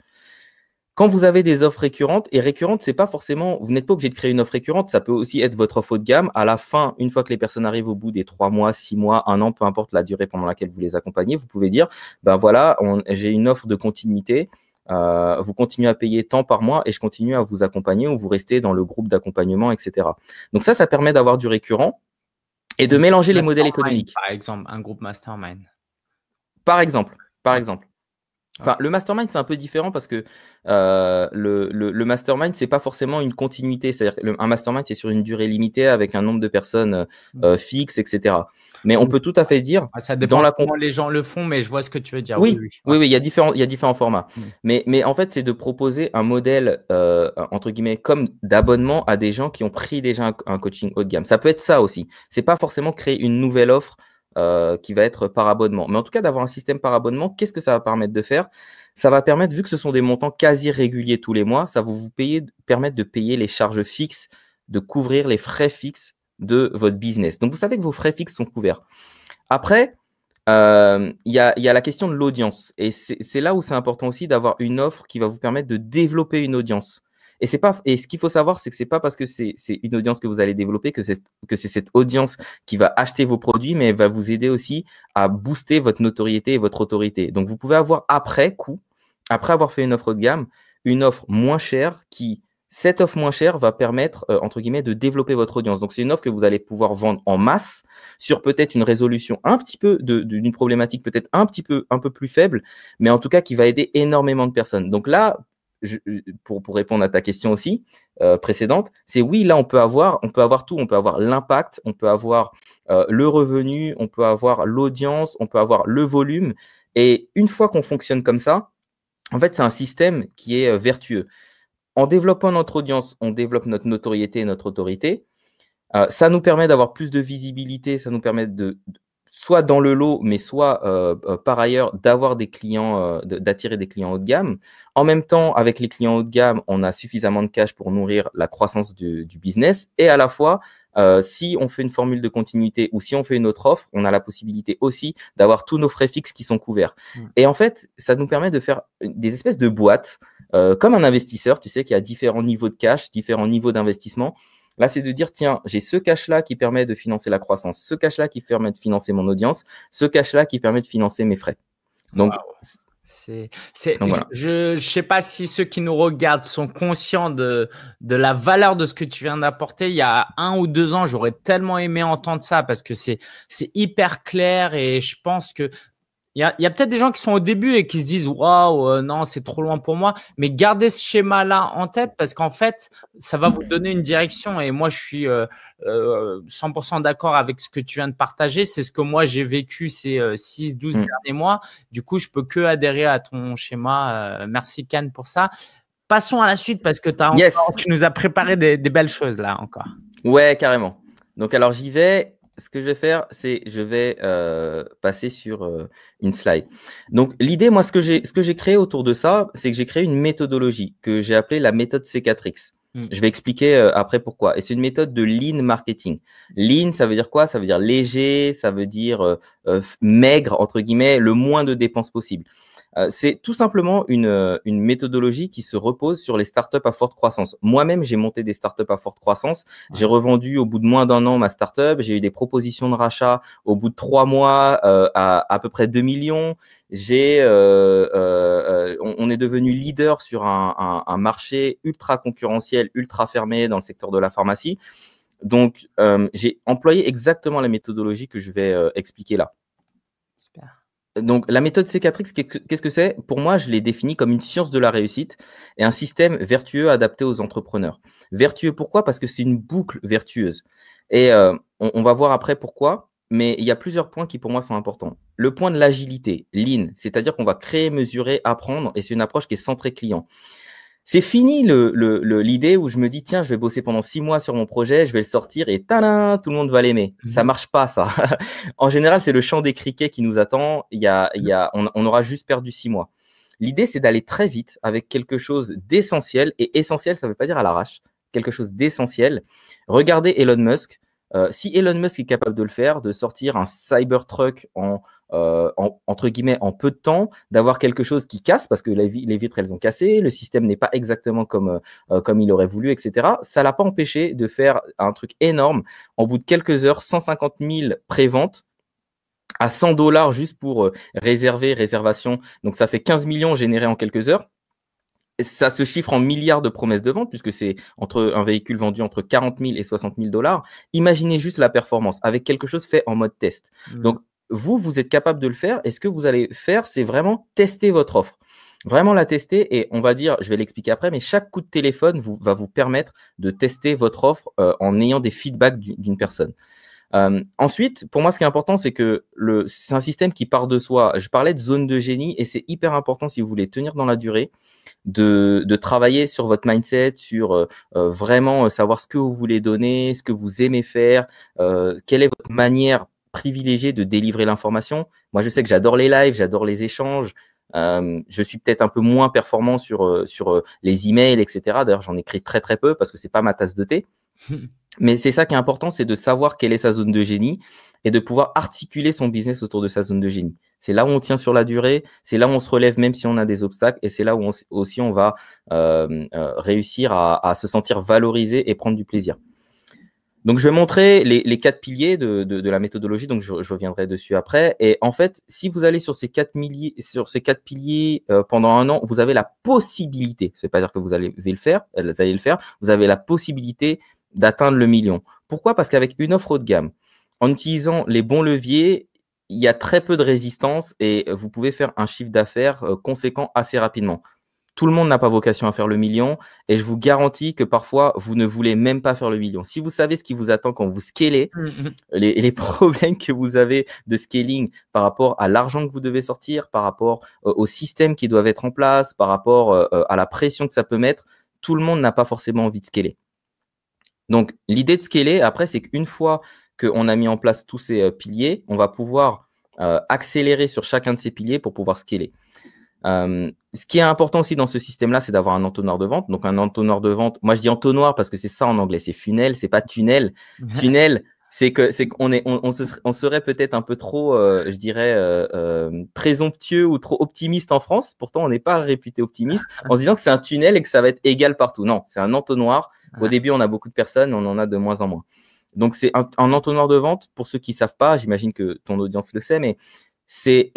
Quand vous avez des offres récurrentes, et récurrentes, c'est pas forcément, vous n'êtes pas obligé de créer une offre récurrente, ça peut aussi être votre offre haut de gamme. À la fin, une fois que les personnes arrivent au bout des trois mois, six mois, un an, peu importe la durée pendant laquelle vous les accompagnez, vous pouvez dire, ben voilà, j'ai une offre de continuité euh, vous continuez à payer tant par mois et je continue à vous accompagner ou vous restez dans le groupe d'accompagnement, etc. Donc ça, ça permet d'avoir du récurrent et de mélanger les modèles économiques. Par exemple, un groupe mastermind. Par exemple, par exemple. Enfin, ah. le mastermind, c'est un peu différent parce que euh, le, le, le, mastermind, c'est pas forcément une continuité. C'est-à-dire un mastermind, c'est sur une durée limitée avec un nombre de personnes mmh. euh, fixes, etc. Mais on mmh. peut tout à fait dire. Ah, ça dans la comment les gens le font, mais je vois ce que tu veux dire. Oui, oui, oui, il, y a différents, il y a différents formats. Mmh. Mais, mais en fait, c'est de proposer un modèle, euh, entre guillemets, comme d'abonnement à des gens qui ont pris déjà un, un coaching haut de gamme. Ça peut être ça aussi. C'est pas forcément créer une nouvelle offre euh, qui va être par abonnement. Mais en tout cas, d'avoir un système par abonnement, qu'est-ce que ça va permettre de faire Ça va permettre, vu que ce sont des montants quasi réguliers tous les mois, ça va vous permettre de payer les charges fixes, de couvrir les frais fixes de votre business. Donc, vous savez que vos frais fixes sont couverts. Après, euh, il y, a la question de l'audience. Et c'est là où c'est important aussi d'avoir une offre qui va vous permettre de développer une audience. Et pas et ce qu'il faut savoir, c'est que c'est pas parce que c'est une audience que vous allez développer que c'est que c'est cette audience qui va acheter vos produits, mais elle va vous aider aussi à booster votre notoriété et votre autorité. Donc vous pouvez avoir après coup, après avoir fait une offre de gamme, une offre moins chère qui cette offre moins chère va permettre, euh, entre guillemets, de développer votre audience. Donc, c'est une offre que vous allez pouvoir vendre en masse sur peut-être une résolution un petit peu d'une problématique peut-être un petit peu, un peu plus faible, mais en tout cas qui va aider énormément de personnes. Donc là, pour, répondre à ta question aussi euh, précédente, c'est oui, là, on peut avoir, on peut avoir tout. On peut avoir l'impact, on peut avoir euh, le revenu, on peut avoir l'audience, on peut avoir le volume. Et une fois qu'on fonctionne comme ça, en fait, c'est un système qui est euh, vertueux. En développant notre audience, on développe notre notoriété et notre autorité. ça nous permet d'avoir plus de visibilité, ça nous permet de, soit dans le lot, mais soit euh, euh, par ailleurs d'avoir des clients, euh, d'attirer des clients haut de gamme. En même temps, avec les clients haut de gamme, on a suffisamment de cash pour nourrir la croissance du, business et à la fois si on fait une formule de continuité ou si on fait une autre offre, on a la possibilité aussi d'avoir tous nos frais fixes qui sont couverts. Et en fait, ça nous permet de faire des espèces de boîtes, comme un investisseur, tu sais, qui a différents niveaux de cash, différents niveaux d'investissement. Là, c'est de dire, tiens, j'ai ce cash-là qui permet de financer la croissance, ce cash-là qui permet de financer mon audience, ce cash-là qui permet de financer mes frais. Donc, C'est, Je ne sais pas si ceux qui nous regardent sont conscients de, de la valeur de ce que tu viens d'apporter. Il y a un ou deux ans, j'aurais tellement aimé entendre ça parce que c'est, c'est hyper clair et je pense que il y a, peut-être des gens qui sont au début et qui se disent waouh, euh, non, c'est trop loin pour moi. Mais gardez ce schéma-là en tête parce qu'en fait, ça va vous donner une direction. Et moi, je suis 100% euh, euh, d'accord avec ce que tu viens de partager. C'est ce que moi, j'ai vécu ces 6, 12 mm. derniers mois. Du coup, je peux que adhérer à ton schéma. merci, Can, pour ça. Passons à la suite parce que as tu nous as préparé des, belles choses là encore. Ouais, carrément. Donc, alors, j'y vais ce que je vais faire, c'est je vais euh, passer sur euh, une slide. Donc l'idée, moi, ce que j'ai, créé autour de ça, c'est que j'ai créé une méthodologie que j'ai appelée la méthode c hmm. Je vais expliquer euh, après pourquoi. Et c'est une méthode de lean marketing. Lean, ça veut dire quoi Ça veut dire léger, ça veut dire maigre entre guillemets, le moins de dépenses possible. Euh, c'est tout simplement euh, une, méthodologie qui se repose sur les startups à forte croissance. Moi-même, j'ai monté des startups à forte croissance. J'ai revendu au bout de moins d'un an ma startup. J'ai eu des propositions de rachat au bout de trois mois euh, à à peu près 2 millions. on, est devenu leader sur un, un, marché ultra concurrentiel, ultra fermé dans le secteur de la pharmacie. Donc, j'ai employé exactement la méthodologie que je vais expliquer là. Super donc la méthode c 4 qu'est-ce que c'est Pour moi, je l'ai définie comme une science de la réussite et un système vertueux adapté aux entrepreneurs. Vertueux pourquoi Parce que c'est une boucle vertueuse. Et euh, on, va voir après pourquoi, mais il y a plusieurs points qui pour moi sont importants. Le point de l'agilité, lean, c'est-à-dire qu'on va créer, mesurer, apprendre, et c'est une approche qui est centrée client. C'est fini l'idée où je me dis, tiens, je vais bosser pendant six mois sur mon projet, je vais le sortir et tout le monde va l'aimer. Mhm. Ça marche pas, ça. (laughs) en général, c'est le champ des criquets qui nous attend. Il on, aura juste perdu six mois. L'idée, c'est d'aller très vite avec quelque chose d'essentiel. Et essentiel, ça ne veut pas dire à l'arrache. Quelque chose d'essentiel. Regardez Elon Musk. Euh, si Elon Musk est capable de le faire, de sortir un Cybertruck en euh, entre guillemets, en peu de temps, d'avoir quelque chose qui casse, parce que les, vitres, elles ont cassé, le système n'est pas exactement comme, euh, comme il aurait voulu, etc. Ça l'a pas empêché de faire un truc énorme. En bout de quelques heures, 150 000 préventes à 100 dollars juste pour euh, réserver, réservation. Donc ça fait 15 millions générés en quelques heures ça se chiffre en milliards de promesses de vente, puisque c'est entre un véhicule vendu entre 40 000 et 60 000 dollars. Imaginez juste la performance avec quelque chose fait en mode test. Mmh. Donc, vous, vous êtes capable de le faire. Et ce que vous allez faire, c'est vraiment tester votre offre. Vraiment la tester. Et on va dire, je vais l'expliquer après, mais chaque coup de téléphone va vous permettre de tester votre offre euh, en ayant des feedbacks d'une personne. Euh, ensuite, pour moi, ce qui est important, c'est que c'est un système qui part de soi. Je parlais de zone de génie et c'est hyper important si vous voulez tenir dans la durée de, travailler sur votre mindset, sur euh, vraiment savoir ce que vous voulez donner, ce que vous aimez faire, quelle est votre manière privilégié de délivrer l'information. Moi, je sais que j'adore les lives, j'adore les échanges. Euh, je suis peut-être un peu moins performant sur, euh, sur euh, les emails, etc. D'ailleurs, j'en écris très très peu parce que c'est pas ma tasse de thé. (laughs) Mais c'est ça qui est important, c'est de savoir quelle est sa zone de génie et de pouvoir articuler son business autour de sa zone de génie. C'est là où on tient sur la durée, c'est là où on se relève même si on a des obstacles et c'est là où aussi on va réussir à, à se sentir valorisé et prendre du plaisir. Donc, je vais montrer les, quatre piliers de, la méthodologie, donc je, reviendrai dessus après. Et en fait, si vous allez sur ces quatre, sur ces quatre piliers euh, pendant un an, vous avez la possibilité, ce n'est pas dire que vous allez le faire, euh, vous allez le faire, vous avez la possibilité d'atteindre le million. Pourquoi Parce qu'avec une offre haut de gamme, en utilisant les bons leviers, il y a très peu de résistance et vous pouvez faire un chiffre d'affaires euh, conséquent assez rapidement. Tout le monde n'a pas vocation à faire le million et je vous garantis que parfois, vous ne voulez même pas faire le million. Si vous savez ce qui vous attend quand vous scalez, mmh, mmh. les, (laughs) problèmes que vous avez de scaling par rapport à l'argent que vous devez sortir, par rapport euh, au aux systèmes qui doivent être en place, par rapport euh, euh, à la pression que ça peut mettre, tout le monde n'a pas forcément envie de scaler. Donc, l'idée de scaler, après, c'est qu'une fois qu'on a mis en place tous ces piliers, on va pouvoir accélérer sur chacun de ces piliers pour pouvoir scaler. Euh, ce qui est important aussi dans ce système-là, c'est d'avoir un entonnoir de vente. Donc un entonnoir de vente, moi je dis entonnoir parce que c'est ça en anglais, c'est funnel, c'est pas tunnel. tunnel, c'est que c'est qu'on est, on, serait peut-être un peu trop, euh, je dirais, euh, présomptueux ou trop optimiste en France. Pourtant, on n'est pas réputé optimiste ah. en se disant que c'est un tunnel et que ça va être égal partout. Non, c'est un entonnoir. Au début, on a beaucoup de personnes, on en a de moins en moins. Donc, c'est un, entonnoir de vente. Pour ceux qui savent pas, j'imagine que ton audience le sait, mais c'est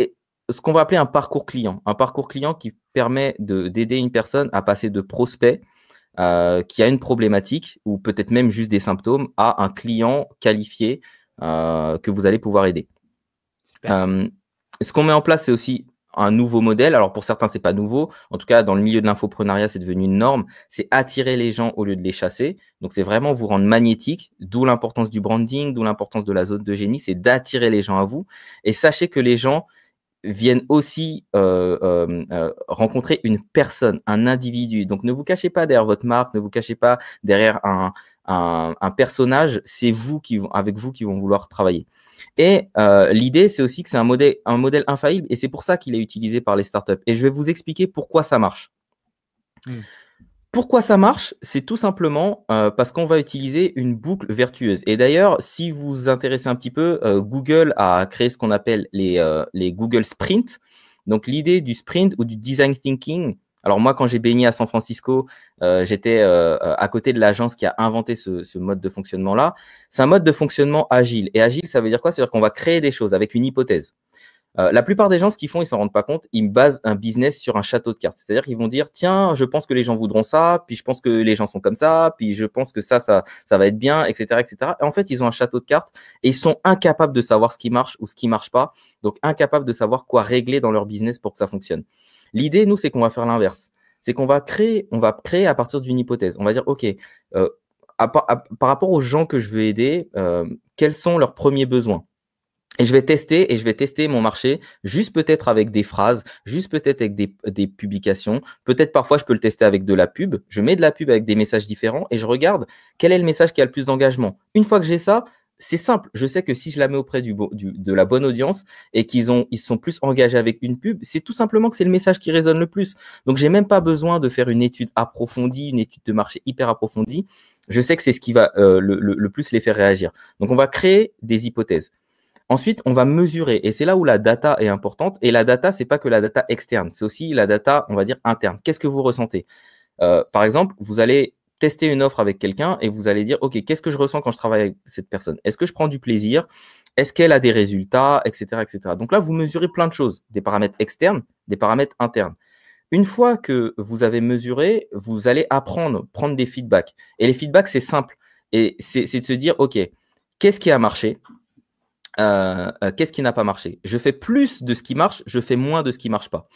ce qu'on va appeler un parcours client. Un parcours client qui permet d'aider une personne à passer de prospect euh, qui a une problématique ou peut-être même juste des symptômes à un client qualifié euh, que vous allez pouvoir aider. Euh, ce qu'on met en place, c'est aussi un nouveau modèle. Alors pour certains, c'est pas nouveau. En tout cas, dans le milieu de l'infoprenariat, c'est devenu une norme. C'est attirer les gens au lieu de les chasser. Donc c'est vraiment vous rendre magnétique, d'où l'importance du branding, d'où l'importance de la zone de génie, c'est d'attirer les gens à vous. Et sachez que les gens, viennent aussi euh, euh, euh, rencontrer une personne, un individu. Donc ne vous cachez pas derrière votre marque, ne vous cachez pas derrière un, personnage, c'est vous qui avec vous qui vont vouloir travailler. Et l'idée, c'est aussi que c'est un modèle, un modèle infaillible, et c'est pour ça qu'il est utilisé par les startups. Et je vais vous expliquer pourquoi ça marche. Mmh. Pourquoi ça marche C'est tout simplement euh, parce qu'on va utiliser une boucle vertueuse. Et d'ailleurs, si vous vous intéressez un petit peu, euh, Google a créé ce qu'on appelle les, euh, Google Sprint. Donc l'idée du sprint ou du design thinking. Alors moi, quand j'ai baigné à San Francisco, j'étais à côté de l'agence qui a inventé ce, ce mode de fonctionnement-là. C'est un mode de fonctionnement agile. Et agile, ça veut dire quoi C'est-à-dire qu'on va créer des choses avec une hypothèse. Euh, la plupart des gens, ce qu'ils font, ils s'en rendent pas compte, ils basent un business sur un château de cartes. C'est-à-dire qu'ils vont dire, tiens, je pense que les gens voudront ça, puis je pense que les gens sont comme ça, puis je pense que ça, ça, va être bien, etc., etc. Et en fait, ils ont un château de cartes et ils sont incapables de savoir ce qui marche ou ce qui marche pas. Donc, incapables de savoir quoi régler dans leur business pour que ça fonctionne. L'idée, nous, c'est qu'on va faire l'inverse. C'est qu'on va créer, on va créer à partir d'une hypothèse. On va dire, OK, euh, par rapport aux gens que je veux aider, euh, quels sont leurs premiers besoins et je vais tester et je vais tester mon marché juste peut-être avec des phrases, juste peut-être avec des, publications. Peut-être parfois je peux le tester avec de la pub. Je mets de la pub avec des messages différents et je regarde quel est le message qui a le plus d'engagement. Une fois que j'ai ça, c'est simple. Je sais que si je la mets auprès du, de la bonne audience et qu'ils ont ils sont plus engagés avec une pub, c'est tout simplement que c'est le message qui résonne le plus. Donc j'ai même pas besoin de faire une étude approfondie, une étude de marché hyper approfondie. Je sais que c'est ce qui va euh, le plus les faire réagir. Donc on va créer des hypothèses. Ensuite, on va mesurer, et c'est là où la data est importante. Et la data, c'est pas que la data externe, c'est aussi la data, on va dire interne. Qu'est-ce que vous ressentez euh, Par exemple, vous allez tester une offre avec quelqu'un et vous allez dire, ok, qu'est-ce que je ressens quand je travaille avec cette personne Est-ce que je prends du plaisir Est-ce qu'elle a des résultats, etc., etc. Donc là, vous mesurez plein de choses, des paramètres externes, des paramètres internes. Une fois que vous avez mesuré, vous allez apprendre, prendre des feedbacks. Et les feedbacks, c'est simple. Et c'est de se dire, OK, qu'est-ce qui a marché euh, euh, qu'est-ce qui n'a pas marché Je fais plus de ce qui marche, je fais moins de ce qui marche pas.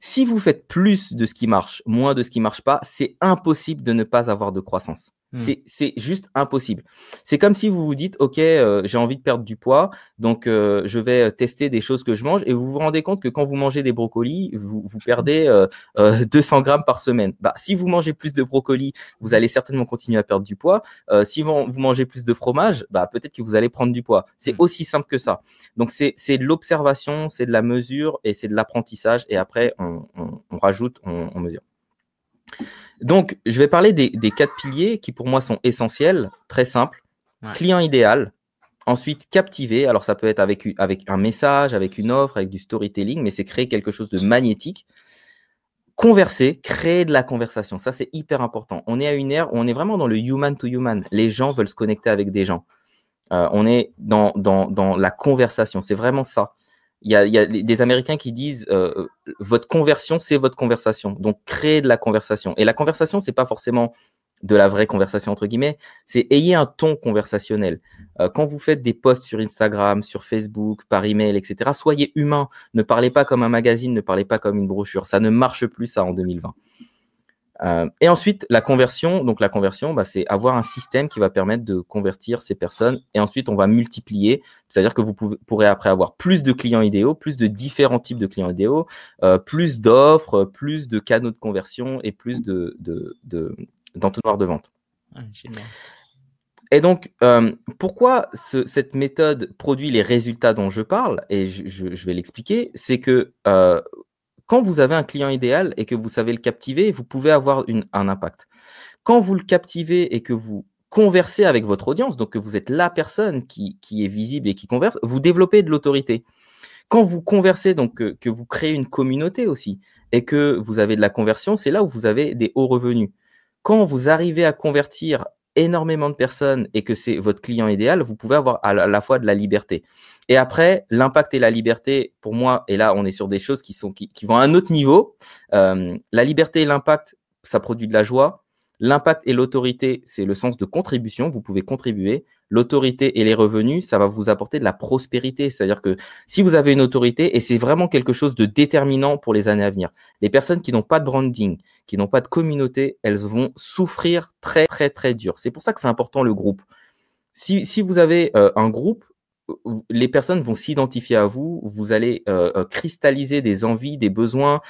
Si vous faites plus de ce qui marche, moins de ce qui marche pas, c'est impossible de ne pas avoir de croissance. Hmm. C'est juste impossible. C'est comme si vous vous dites, OK, euh, j'ai envie de perdre du poids, donc euh, je vais euh, tester des choses que je mange, et vous vous rendez compte que quand vous mangez des brocolis, vous, vous perdez 200 (laughs) grammes par semaine. Bah, si vous mangez plus de brocolis, vous allez certainement continuer à perdre du poids. si vous, mangez plus de fromage, bah, peut-être que vous allez prendre du poids. C'est hmm. aussi simple que ça. Donc c'est de l'observation, c'est de la mesure, et c'est de l'apprentissage, et après on, rajoute, on mesure. Donc, je vais parler des, quatre piliers qui, pour moi, sont essentiels, très simples. Client idéal, ensuite captiver. Alors, ça peut être avec, un message, avec une offre, avec du storytelling, mais c'est créer quelque chose de magnétique. Converser, créer de la conversation. Ça, c'est hyper important. On est à une ère où on est vraiment dans le human to human. Les gens veulent se connecter avec des gens. Euh, on est dans la conversation. C'est vraiment ça il y, a, des Américains qui disent euh, euh, votre conversion, c'est votre conversation. Donc, créez de la conversation. Et la conversation, c'est pas forcément de la vraie conversation, entre guillemets, c'est ayez un ton conversationnel. Euh, quand vous faites des posts sur Instagram, sur Facebook, par email, etc., soyez humain. Ne parlez pas comme un magazine, ne parlez pas comme une brochure. Ça ne marche plus, ça, en 2020. Euh, et ensuite, la conversion. Donc, la conversion, bah, c'est avoir un système qui va permettre de convertir ces personnes. Et ensuite, on va multiplier. C'est-à-dire que vous pourrez après avoir plus de clients idéaux, plus de différents types de clients idéaux, euh, plus d'offres, plus de canaux de conversion et plus de, de, de d'entonnoirs de vente. Ah, et donc, euh, pourquoi cette méthode produit les résultats dont je parle, et je, vais l'expliquer, c'est que quand vous avez un client idéal et que vous savez le captiver, vous pouvez avoir un impact. Quand vous le captivez et que vous conversez avec votre audience, donc que vous êtes la personne qui, est visible et qui converse, vous développez de l'autorité. Quand vous conversez, donc que, vous créez une communauté aussi et que vous avez de la conversion, c'est là où vous avez des hauts revenus. Quand vous arrivez à convertir énormément de personnes et que c'est votre client idéal, vous pouvez avoir à la fois de la liberté. Et après, l'impact et la liberté, pour moi, et là, on est sur des choses qui, sont, qui, vont à un autre niveau. Euh, la liberté et l'impact, ça produit de la joie. L'impact et l'autorité, c'est le sens de contribution. Vous pouvez contribuer l'autorité et les revenus, ça va vous apporter de la prospérité. C'est-à-dire que si vous avez une autorité, et c'est vraiment quelque chose de déterminant pour les années à venir, les personnes qui n'ont pas de branding, qui n'ont pas de communauté, elles vont souffrir très, très, très dur. C'est pour ça que c'est important le groupe. Si, vous avez euh, un groupe, les personnes vont s'identifier à vous, vous allez euh, euh, cristalliser des envies, des besoins,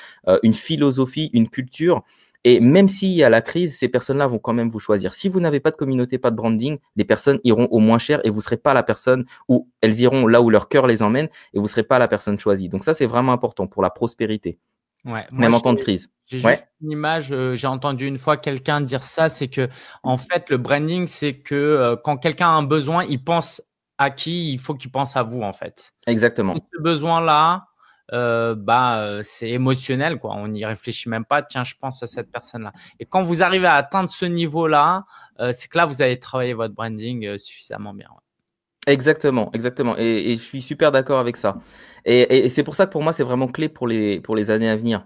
une philosophie, une culture. Et même s'il y a la crise, ces personnes-là vont quand même vous choisir. Si vous n'avez pas de communauté, pas de branding, les personnes iront au moins cher et vous ne serez pas la personne où elles iront là où leur cœur les emmène et vous ne serez pas la personne choisie. Donc ça, c'est vraiment important pour la prospérité. même en temps de crise. J'ai juste une image, euh, j'ai entendu une fois quelqu'un dire ça, c'est que en fait le branding, c'est que euh, quand quelqu'un a un besoin, il pense à qui il faut qu'il pense à vous en fait. Exactement. ce besoin-là, euh, bah, euh, c'est émotionnel, quoi. On n'y réfléchit même pas. Tiens, je pense à cette personne-là. Et quand vous arrivez à atteindre ce niveau-là, euh, c'est que là, vous avez travaillé votre branding suffisamment bien. Exactement, exactement. Et, je suis super d'accord avec ça. Et, c'est pour ça que pour moi, c'est vraiment clé pour les, pour les années à venir.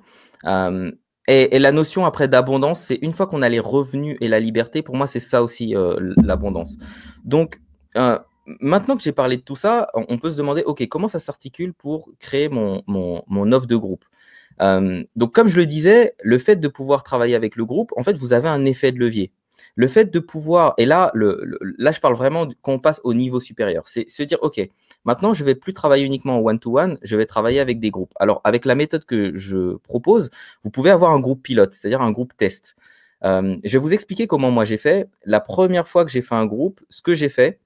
et, la notion après d'abondance, c'est une fois qu'on a les revenus et la liberté, pour moi, c'est ça aussi l'abondance. Donc, maintenant que j'ai parlé de tout ça, on peut se demander, OK, comment ça s'articule pour créer mon, offre de groupe euh, Donc, comme je le disais, le fait de pouvoir travailler avec le groupe, en fait, vous avez un effet de levier. Le fait de pouvoir, et là, le, là je parle vraiment qu'on passe au niveau supérieur, c'est se dire, OK, maintenant, je ne vais plus travailler uniquement en one-to-one, je vais travailler avec des groupes. Alors, avec la méthode que je propose, vous pouvez avoir un groupe pilote, c'est-à-dire un groupe test. Euh, je vais vous expliquer comment moi j'ai fait. La première fois que j'ai fait un groupe, ce que j'ai fait,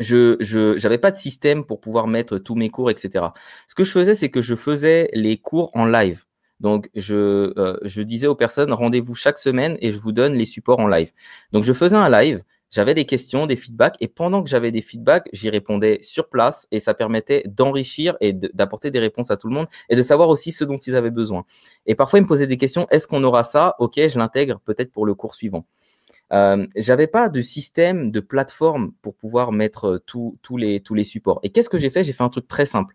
je n'avais pas de système pour pouvoir mettre tous mes cours, etc. Ce que je faisais, c'est que je faisais les cours en live. Donc, euh, je, disais aux personnes, rendez-vous chaque semaine et je vous donne les supports en live. Donc, je faisais un live, j'avais des questions, des feedbacks, et pendant que j'avais des feedbacks, j'y répondais sur place et ça permettait d'enrichir et d'apporter des réponses à tout le monde et de savoir aussi ce dont ils avaient besoin. Et parfois, ils me posaient des questions, est-ce qu'on aura ça Ok, je l'intègre peut-être pour le cours suivant j'avais pas de système de plateforme pour pouvoir mettre tous les, tous les supports. Et qu'est-ce que j'ai fait J'ai fait un truc très simple.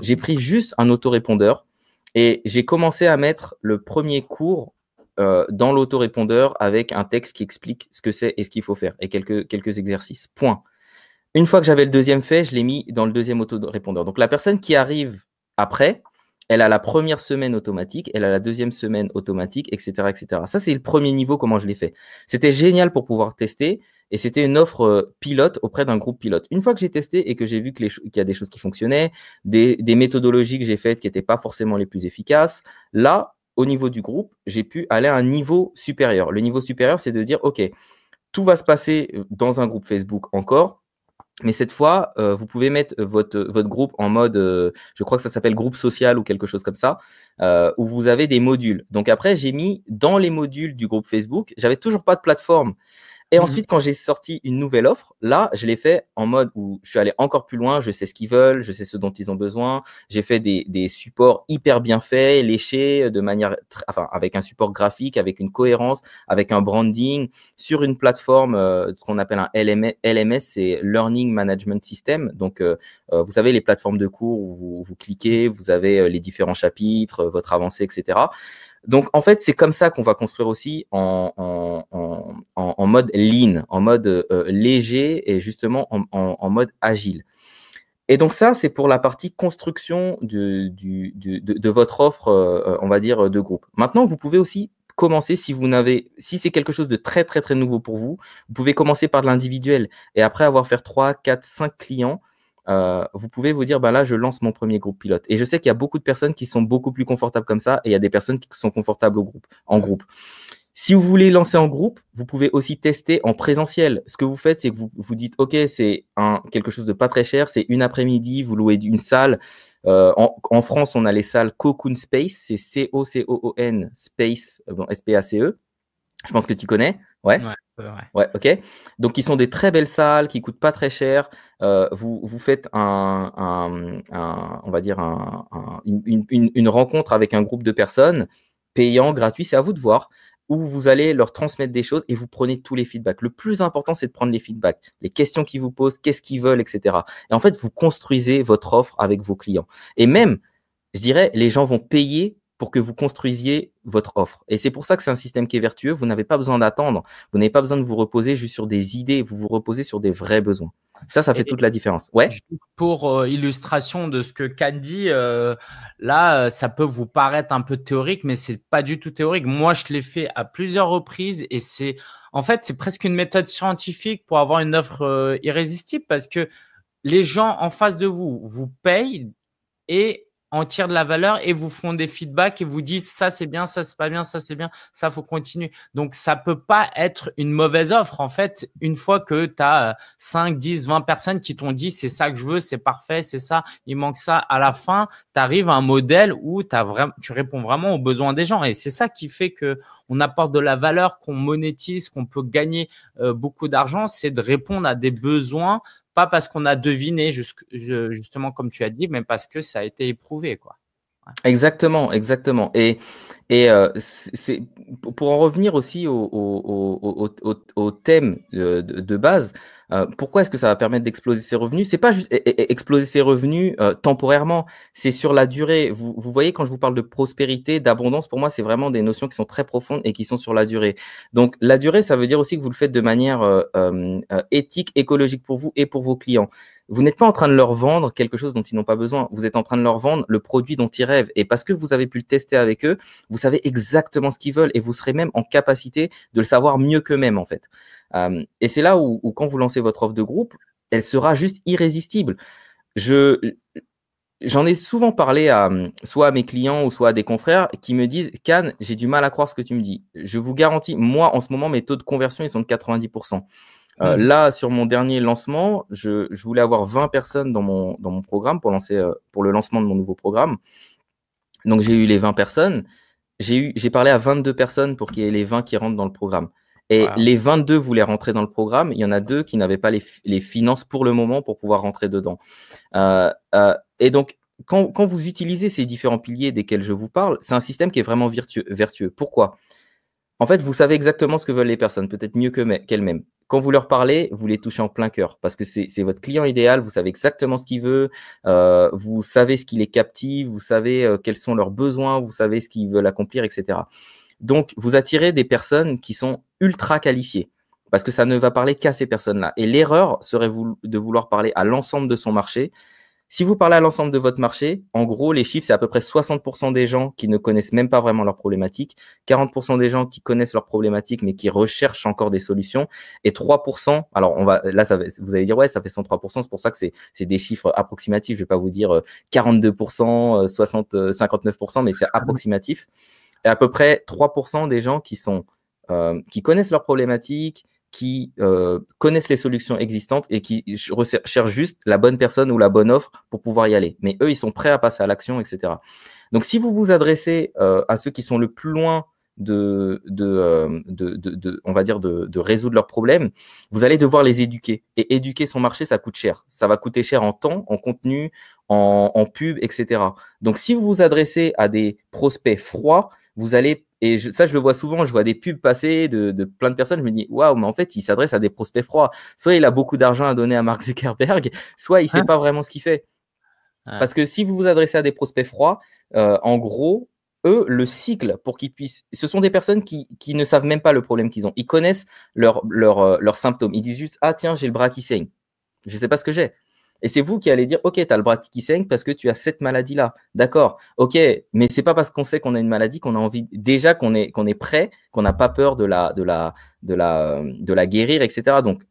J'ai pris juste un autorépondeur et j'ai commencé à mettre le premier cours euh, dans l'autorépondeur avec un texte qui explique ce que c'est et ce qu'il faut faire et quelques, quelques exercices. Point. Une fois que j'avais le deuxième fait, je l'ai mis dans le deuxième autorépondeur. Donc la personne qui arrive après, elle a la première semaine automatique, elle a la deuxième semaine automatique, etc. etc. Ça, c'est le premier niveau, comment je l'ai fait. C'était génial pour pouvoir tester et c'était une offre euh, pilote auprès d'un groupe pilote. Une fois que j'ai testé et que j'ai vu qu'il y a des choses qui fonctionnaient, des, des méthodologies que j'ai faites qui n'étaient pas forcément les plus efficaces, là, au niveau du groupe, j'ai pu aller à un niveau supérieur. Le niveau supérieur, c'est de dire, OK, tout va se passer euh, dans un groupe Facebook encore, mais cette fois, euh, vous pouvez mettre euh, votre, euh, votre groupe en mode, je crois que ça s'appelle groupe social ou quelque chose comme ça, où vous avez des modules. Donc après, j'ai mis dans les modules du groupe Facebook, j'avais toujours pas de plateforme. Et mmh ensuite, quand j'ai sorti une nouvelle offre, là, je l'ai fait en mode où je suis allé encore plus loin, je sais ce qu'ils veulent, je sais ce dont ils ont besoin. J'ai fait des, des, supports hyper bien faits, léchés, euh, de manière, enfin, avec un support graphique, avec une cohérence, avec un branding, sur une plateforme, euh, ce qu'on appelle un LMS, LMS c'est Learning Management System. Donc, euh, vous savez, les plateformes de cours où vous, vous cliquez, vous avez les différents chapitres, votre avancée, etc. Donc, en fait, c'est comme ça qu'on va construire aussi en, mode lean, en mode euh, léger et justement en, mode agile. Et donc ça, c'est pour la partie construction de, votre offre, euh, on va dire, de groupe. Maintenant, vous pouvez aussi commencer si vous n'avez, si c'est quelque chose de très très très nouveau pour vous, vous pouvez commencer par de l'individuel et après avoir fait 3, 4, 5 clients, euh, vous pouvez vous dire, bah là, je lance mon premier groupe pilote. Et je sais qu'il y a beaucoup de personnes qui sont beaucoup plus confortables comme ça, et il y a des personnes qui sont confortables au groupe, en groupe. Si vous voulez lancer en groupe, vous pouvez aussi tester en présentiel. Ce que vous faites, c'est que vous vous dites, OK, c'est quelque chose de pas très cher, c'est une après-midi, vous louez une salle. Euh, en, France, on a les salles Cocoon Space, c'est C-O-C-O-O-N Space, euh, bon, S-P-A-C-E. Je pense que tu connais. Ouais. ouais. ok. Donc, ils sont des très belles salles qui ne coûtent pas très cher. Euh, vous, vous faites un, on va dire une, une, rencontre avec un groupe de personnes, payant, gratuit, c'est à vous de voir, où vous allez leur transmettre des choses et vous prenez tous les feedbacks. Le plus important, c'est de prendre les feedbacks, les questions qu'ils vous posent, qu'est-ce qu'ils veulent, etc. Et en fait, vous construisez votre offre avec vos clients. Et même, je dirais, les gens vont payer pour que vous construisiez votre offre. Et c'est pour ça que c'est un système qui est vertueux. Vous n'avez pas besoin d'attendre. Vous n'avez pas besoin de vous reposer juste sur des idées. Vous vous reposez sur des vrais besoins. Ça, ça fait toute la différence. Ouais. Pour euh, illustration de ce que Kat dit, euh, là, euh, ça peut vous paraître un peu théorique, mais c'est pas du tout théorique. Moi, je l'ai fait à plusieurs reprises et c'est, en fait, c'est presque une méthode scientifique pour avoir une offre irrésistible parce que les gens en face de vous vous payent et en tirent de la valeur et vous font des feedbacks et vous disent ça c'est bien, ça c'est pas bien, ça c'est bien, ça faut continuer. Donc ça peut pas être une mauvaise offre en fait, une fois que tu as 5, 10, 20 personnes qui t'ont dit c'est ça que je veux, c'est parfait, c'est ça, il manque ça. À la fin, tu arrives à un modèle où as vraiment, tu réponds vraiment aux besoins des gens et c'est ça qui fait que on apporte de la valeur, qu'on monétise, qu'on peut gagner euh, beaucoup d'argent, c'est de répondre à des besoins pas parce qu'on a deviné, justement, comme tu as dit, mais parce que ça a été éprouvé. Quoi. Exactement, exactement. Et, et euh, c'est, pour en revenir aussi au, thème euh, de base, euh, pourquoi est-ce que ça va permettre d'exploser ses revenus C'est pas juste e-, e-, exploser ses revenus euh, temporairement, c'est sur la durée. Vous, voyez, quand je vous parle de prospérité, d'abondance, pour moi, c'est vraiment des notions qui sont très profondes et qui sont sur la durée. Donc, la durée, ça veut dire aussi que vous le faites de manière euh, éthique, écologique pour vous et pour vos clients. Vous n'êtes pas en train de leur vendre quelque chose dont ils n'ont pas besoin. Vous êtes en train de leur vendre le produit dont ils rêvent. Et parce que vous avez pu le tester avec eux, vous savez exactement ce qu'ils veulent et vous serez même en capacité de le savoir mieux qu'eux-mêmes, en fait et c'est là où, quand vous lancez votre offre de groupe, elle sera juste irrésistible. Je, j'en ai souvent parlé à, soit à mes clients ou soit à des confrères qui me disent Can, j'ai du mal à croire ce que tu me dis. Je vous garantis, moi en ce moment, mes taux de conversion, ils sont de 90%. Euh, mmh. là, sur mon dernier lancement, je, je, voulais avoir 20 personnes dans mon, dans mon programme pour, lancer, euh, pour le lancement de mon nouveau programme. Donc, j'ai eu les 20 personnes. J'ai parlé à 22 personnes pour qu'il y ait les 20 qui rentrent dans le programme. Et les 22 voulaient rentrer dans le programme. Il y en a deux qui n'avaient pas les, finances pour le moment pour pouvoir rentrer dedans. Euh, euh, et donc, quand, vous utilisez ces différents piliers desquels je vous parle, c'est un système qui est vraiment vertueux. Pourquoi En fait, vous savez exactement ce que veulent les personnes, peut-être mieux qu'elles-mêmes. quand vous leur parlez, vous les touchez en plein cœur parce que c'est votre client idéal, vous savez exactement ce qu'il veut, euh, vous savez ce qui les captive, vous savez quels sont leurs besoins, vous savez ce qu'ils veulent accomplir, etc. Donc, vous attirez des personnes qui sont ultra qualifiées parce que ça ne va parler qu'à ces personnes-là. Et l'erreur serait de vouloir parler à l'ensemble de son marché. Si vous parlez à l'ensemble de votre marché, en gros, les chiffres, c'est à peu près 60% des gens qui ne connaissent même pas vraiment leur problématique, 40% des gens qui connaissent leur problématique mais qui recherchent encore des solutions, et 3%, alors on va, là, vous allez dire, ouais, ça fait 103%, c'est pour ça que c'est des chiffres approximatifs, je ne vais pas vous dire 42%, 60, 59%, mais c'est ah approximatif et à peu près 3% des gens qui, sont, euh, qui connaissent leurs problématiques, qui euh, connaissent les solutions existantes et qui cherchent juste la bonne personne ou la bonne offre pour pouvoir y aller. Mais eux, ils sont prêts à passer à l'action, etc. Donc, si vous vous adressez euh, à ceux qui sont le plus loin de, de, euh, de, de on va dire, de, résoudre leurs problèmes, vous allez devoir les éduquer. Et éduquer son marché, ça coûte cher. Ça va coûter cher en temps, en contenu, en, en pub, etc. Donc, si vous vous adressez à des prospects froids, vous allez, et ça je le vois souvent, je vois des pubs passer de, plein de personnes, je me dis, waouh, mais en fait, il s'adresse à des prospects froids. Soit il a beaucoup d'argent à donner à Mark Zuckerberg, (laughs) soit il ne sait hein pas vraiment ce qu'il fait. Parce que si vous vous adressez à des prospects froids, euh, en gros, eux, le cycle pour qu'ils puissent. Ce sont des personnes qui, qui ne savent même pas le problème qu'ils ont. Ils connaissent leurs leur, euh, symptômes. Ils disent juste Ah, tiens, j'ai le bras qui saigne. Je ne sais pas ce que j'ai. Et c'est vous qui allez dire, OK, tu as le bras qui saigne parce que tu as cette maladie-là. D'accord, OK, mais c'est pas parce qu'on sait qu'on a une maladie qu'on a envie, déjà qu'on est, qu'on est prêt, qu'on n'a pas peur de la, de, la, de, la, de la guérir, etc. Donc,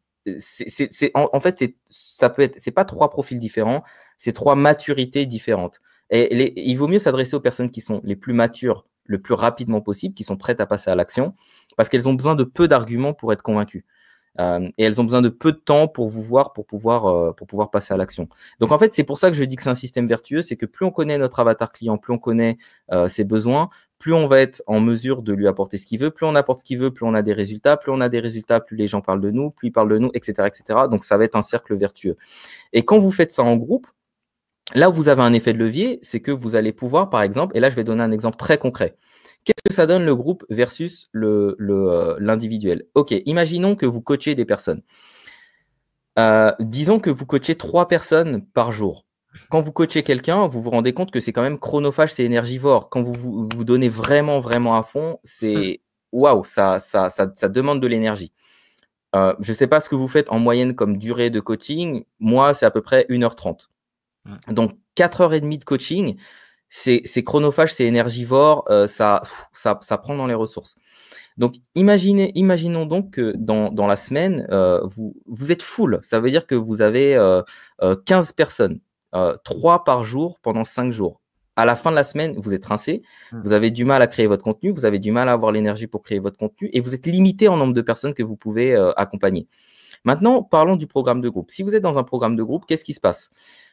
en, fait, ça peut être, c'est pas trois profils différents, c'est trois maturités différentes. Et il vaut mieux s'adresser aux personnes qui sont les plus matures le plus rapidement possible, qui sont prêtes à passer à l'action, parce qu'elles ont besoin de peu d'arguments pour être convaincues. Euh, et elles ont besoin de peu de temps pour vous voir, euh, pour pouvoir, passer à l'action. Donc en fait, c'est pour ça que je dis que c'est un système vertueux, c'est que plus on connaît notre avatar client, plus on connaît euh, ses besoins, plus on va être en mesure de lui apporter ce qu'il veut, plus on apporte ce qu'il veut, plus on a des résultats, plus on a des résultats, plus les gens parlent de nous, plus ils parlent de nous, etc. etc. Donc ça va être un cercle vertueux. Et quand vous faites ça en groupe, là où vous avez un effet de levier, c'est que vous allez pouvoir, par exemple, et là je vais donner un exemple très concret. Qu'est-ce que ça donne le groupe versus euh, l'individuel le, Ok, imaginons que vous coachez des personnes. Euh, disons que vous coachez trois personnes par jour. Quand vous coachez quelqu'un, vous vous rendez compte que c'est quand même chronophage, c'est énergivore. Quand vous, vous donnez vraiment, vraiment à fond, c'est hmm. waouh, ça, ça, ça, demande de l'énergie. Euh, je ne sais pas ce que vous faites en moyenne comme durée de coaching. Moi, c'est à peu près 1h30. Hmm. Donc, 4h30 de coaching, c'est chronophage, c'est énergivore, euh, ça, ça, prend dans les ressources. Donc, imaginez, imaginons donc que dans, la semaine, euh, vous, vous êtes full. Ça veut dire que vous avez 15 euh, personnes, 3 par jour pendant 5 jours. À la fin de la semaine, vous êtes rincé, hmm. vous avez du mal à créer votre contenu, vous avez du mal à avoir l'énergie pour créer votre contenu et vous êtes limité en nombre de personnes que vous pouvez accompagner. Maintenant, parlons du programme de groupe. Si vous êtes dans un programme de groupe, qu'est-ce qui se passe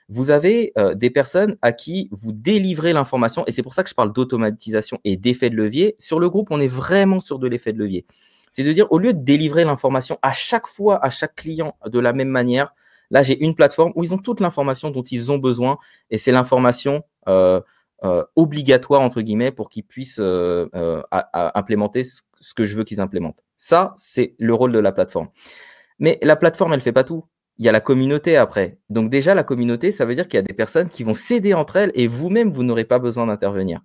vous avez euh, des personnes à qui vous délivrez l'information, et c'est pour ça que je parle d'automatisation et d'effet de levier. Sur le groupe, on est vraiment sur de l'effet de levier. C'est de dire, au lieu de délivrer l'information à chaque fois, à chaque client de la même manière, là, j'ai une plateforme où ils ont toute l'information dont ils ont besoin, et c'est l'information euh, euh, obligatoire, entre guillemets, pour qu'ils puissent implémenter ce, ce que je veux qu'ils implémentent. Ça, c'est le rôle de la plateforme. Mais la plateforme, elle ne fait pas tout il y a la communauté après. Donc déjà, la communauté, ça veut dire qu'il y a des personnes qui vont s'aider entre elles et vous-même, vous, n'aurez pas besoin d'intervenir.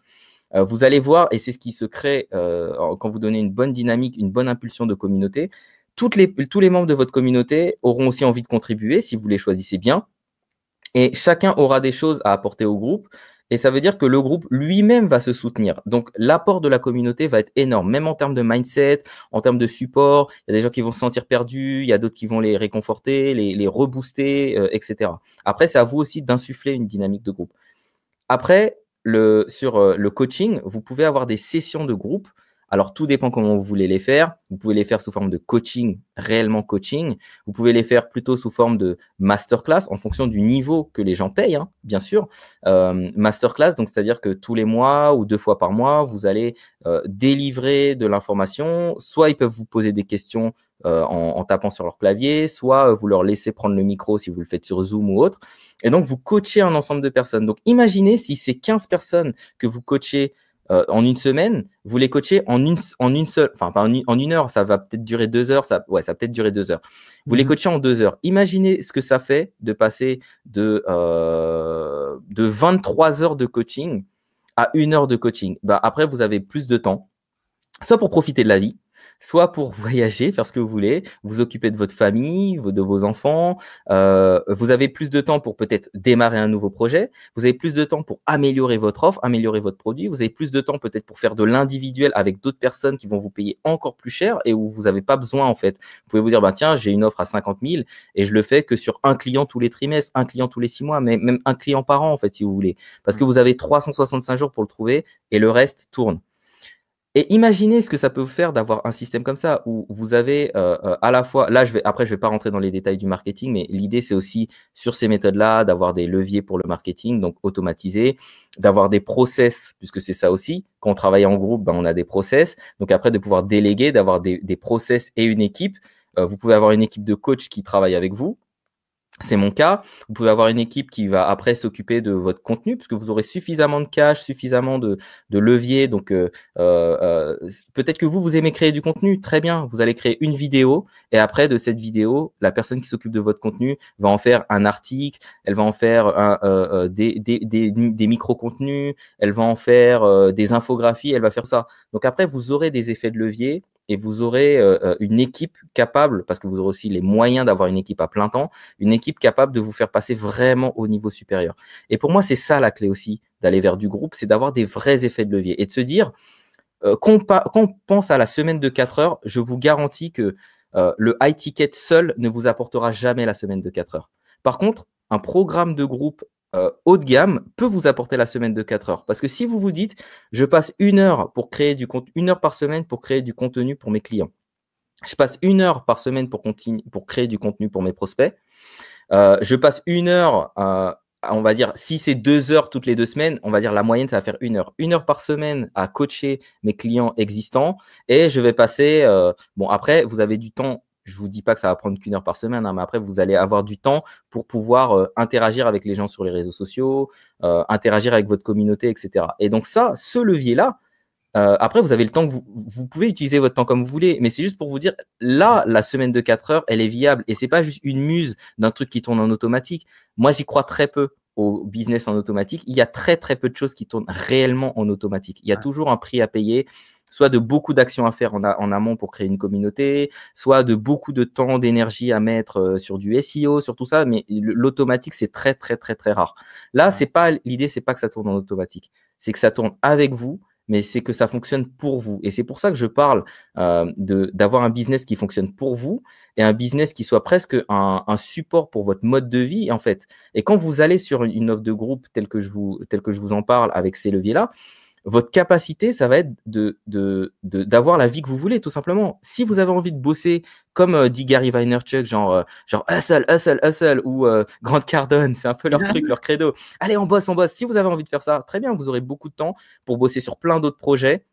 Euh, vous allez voir, et c'est ce qui se crée euh, quand vous donnez une bonne dynamique, une bonne impulsion de communauté, toutes les, tous les membres de votre communauté auront aussi envie de contribuer si vous les choisissez bien. Et chacun aura des choses à apporter au groupe. Et ça veut dire que le groupe lui-même va se soutenir. Donc l'apport de la communauté va être énorme, même en termes de mindset, en termes de support. Il y a des gens qui vont se sentir perdus, il y a d'autres qui vont les réconforter, les, rebooster, euh, etc. Après, c'est à vous aussi d'insuffler une dynamique de groupe. Après, sur euh, le coaching, vous pouvez avoir des sessions de groupe alors, tout dépend comment vous voulez les faire. Vous pouvez les faire sous forme de coaching, réellement coaching. Vous pouvez les faire plutôt sous forme de masterclass en fonction du niveau que les gens payent, hein, bien sûr. Euh, masterclass, donc c'est-à-dire que tous les mois ou deux fois par mois, vous allez euh, délivrer de l'information. Soit ils peuvent vous poser des questions euh, en, en, tapant sur leur clavier, soit vous leur laissez prendre le micro si vous le faites sur Zoom ou autre. Et donc, vous coachez un ensemble de personnes. Donc, imaginez si ces 15 personnes que vous coachez euh, en une semaine, vous les coachez en une, en une seule, enfin pas en, une heure, ça va peut-être durer deux heures, ça, ouais, ça peut-être durer deux heures. Vous les mhm. coachez en deux heures. Imaginez ce que ça fait de passer de, euh, de 23 heures de coaching à une heure de coaching. Bah, après, vous avez plus de temps, soit pour profiter de la vie, soit pour (laughs) voyager, faire ce que vous voulez, vous occuper de votre famille, de vos enfants, euh, vous avez plus de temps pour peut-être démarrer un nouveau projet, vous avez plus de temps pour améliorer votre offre, améliorer votre produit, vous avez plus de temps peut-être pour faire de l'individuel avec d'autres personnes qui vont vous payer encore plus cher et où vous n'avez pas besoin en fait. Vous pouvez vous dire, bah, tiens, j'ai une offre à 50 000 et je le fais que sur un client tous les trimestres, un client tous les six mois, mais même un client par an en fait si vous voulez, parce mmh. que vous avez 365 jours pour le trouver et le reste tourne. Et imaginez ce que ça peut faire d'avoir un système comme ça où vous avez euh, euh, à la fois, là, je vais, après, je ne vais pas rentrer dans les détails du marketing, mais l'idée, c'est aussi sur ces méthodes-là d'avoir des leviers pour le marketing, donc automatisé, d'avoir des process, puisque c'est ça aussi. Quand on travaille en groupe, ben, on a des process. Donc après, de pouvoir déléguer, d'avoir des, des process et une équipe. Euh, vous pouvez avoir une équipe de coach qui travaille avec vous c'est mon cas. Vous pouvez avoir une équipe qui va après s'occuper de votre contenu, puisque vous aurez suffisamment de cash, suffisamment de, de levier. Donc, euh, euh, euh, peut-être que vous, vous aimez créer du contenu. Très bien. Vous allez créer une vidéo. Et après, de cette vidéo, la personne qui s'occupe de votre contenu va en faire un article. Elle va en faire des micro-contenus. Elle va en faire des infographies. Elle va faire ça. Donc, après, vous aurez des effets de levier et vous aurez euh, euh, une équipe capable, parce que vous aurez aussi les moyens d'avoir une équipe à plein temps, une équipe capable de vous faire passer vraiment au niveau supérieur. Et pour moi, c'est ça la clé aussi d'aller vers du groupe, c'est d'avoir des vrais effets de levier et de se dire, euh, qu'on quand, on pense à la semaine de 4 heures, je vous garantis que le high ticket seul ne vous apportera jamais la semaine de 4 heures. Par contre, un programme de groupe euh, haut de gamme peut vous apporter la semaine de 4 heures. Parce que si vous vous dites, je passe une heure, pour créer du une heure par semaine pour créer du contenu pour mes clients, je passe une heure par semaine pour, pour créer du contenu pour mes prospects, euh, je passe une heure, euh, on va dire, si c'est deux heures toutes les deux semaines, on va dire la moyenne, ça va faire une heure. Une heure par semaine à coacher mes clients existants et je vais passer, bon, après, vous avez du temps je vous dis pas que ça va prendre qu'une heure par semaine, hein, mais après, vous allez avoir du temps pour pouvoir euh, interagir avec les gens sur les réseaux sociaux, euh, interagir avec votre communauté, etc. Et donc ça, ce levier-là, euh, après, vous avez le temps vous, pouvez utiliser votre temps comme vous voulez, mais c'est juste pour vous dire, là, la semaine de 4 heures, elle est viable. Et c'est pas juste une muse d'un truc qui tourne en automatique. Moi, j'y crois très peu au business en automatique. Il y a très, très peu de choses qui tournent réellement en automatique. Il y a toujours un prix à payer soit de beaucoup d'actions à faire en, amont pour créer une communauté, soit de beaucoup de temps, d'énergie à mettre euh, sur du SEO, sur tout ça, mais l'automatique, c'est très, très, très, très rare. Là, c'est pas l'idée, c'est pas que ça tourne en automatique, c'est que ça tourne avec vous, mais c'est que ça fonctionne pour vous. Et c'est pour ça que je parle euh, d'avoir un business qui fonctionne pour vous et un business qui soit presque un, un, support pour votre mode de vie, en fait. Et quand vous allez sur une offre de groupe telle que je vous, telle que je vous en parle avec ces leviers-là, votre capacité, ça va être d'avoir de, la vie que vous voulez, tout simplement. Si vous avez envie de bosser, comme euh, dit Gary Vaynerchuk, genre, euh, genre hustle, hustle, hustle, ou euh, (laughs) Grande Cardone, c'est un peu leur ah. truc, leur credo. Allez, on bosse, on bosse. Si vous avez envie de faire ça, très bien, vous aurez beaucoup de temps pour bosser sur plein d'autres projets.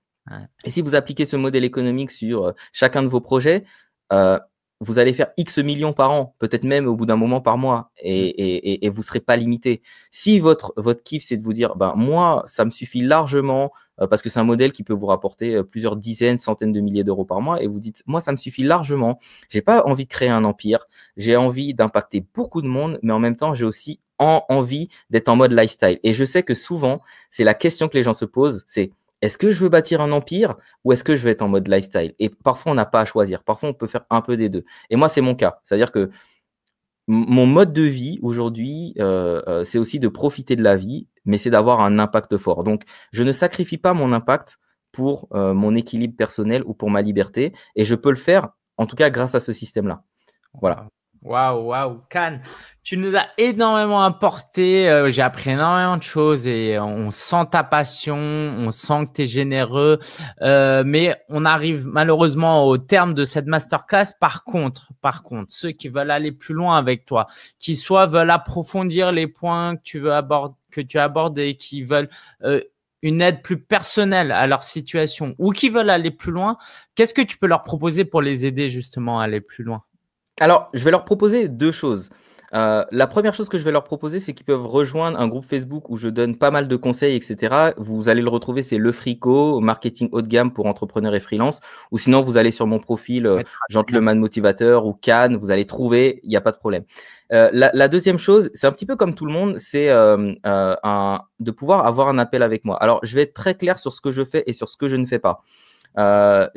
Et si vous appliquez ce modèle économique sur chacun de vos projets, vous allez faire X millions par an, peut-être même au bout d'un moment par mois, mm. et, vous serez pas limité. Si votre, votre kiff, c'est de vous dire, ben, moi, ça me suffit largement, euh, parce que c'est un modèle qui peut vous rapporter euh, plusieurs dizaines, centaines de milliers d'euros par mois, et vous dites, moi, ça me suffit largement, j'ai pas envie de créer un empire, j'ai envie d'impacter beaucoup de monde, mais en même temps, j'ai aussi envie d'être en mode lifestyle. Et je sais que souvent, c'est la question que les gens se posent, c'est est-ce que je veux bâtir un empire ou est-ce que je vais être en mode lifestyle Et parfois, on n'a pas à choisir. Parfois, on peut faire un peu des deux. Et moi, c'est mon cas. C'est-à-dire que mon mode de vie aujourd'hui, euh, euh, c'est aussi de profiter de la vie, mais c'est d'avoir un impact fort. Donc, je ne sacrifie pas mon impact pour euh, mon équilibre personnel ou pour ma liberté. Et je peux le faire, en tout cas, grâce à ce système-là. Voilà. Waouh, waouh, Can, tu nous as énormément apporté. Euh, j'ai appris énormément de choses et on sent ta passion, on sent que tu es généreux. Euh, mais on arrive malheureusement au terme de cette masterclass. Par contre, par contre, ceux qui veulent aller plus loin avec toi, qui soit veulent approfondir les points que tu veux aborder, que tu abordes et qui veulent euh, une aide plus personnelle à leur situation ou qui veulent aller plus loin, qu'est-ce que tu peux leur proposer pour les aider justement à aller plus loin Alors, je vais leur proposer deux choses. Euh, la première chose que je vais leur proposer, c'est qu'ils peuvent rejoindre un groupe Facebook où je donne pas mal de conseils, etc. Vous allez le retrouver, c'est Le Frico, marketing haut de gamme pour entrepreneurs et freelance. Ou sinon, vous allez sur mon profil Gentleman euh, Motivateur ou Cannes, vous allez trouver, il n'y a pas de problème. Euh, la, deuxième chose, c'est un petit peu comme tout le monde, c'est de pouvoir avoir un appel avec moi. Alors, je vais être très clair sur ce que je fais et sur ce que je ne fais pas. Euh,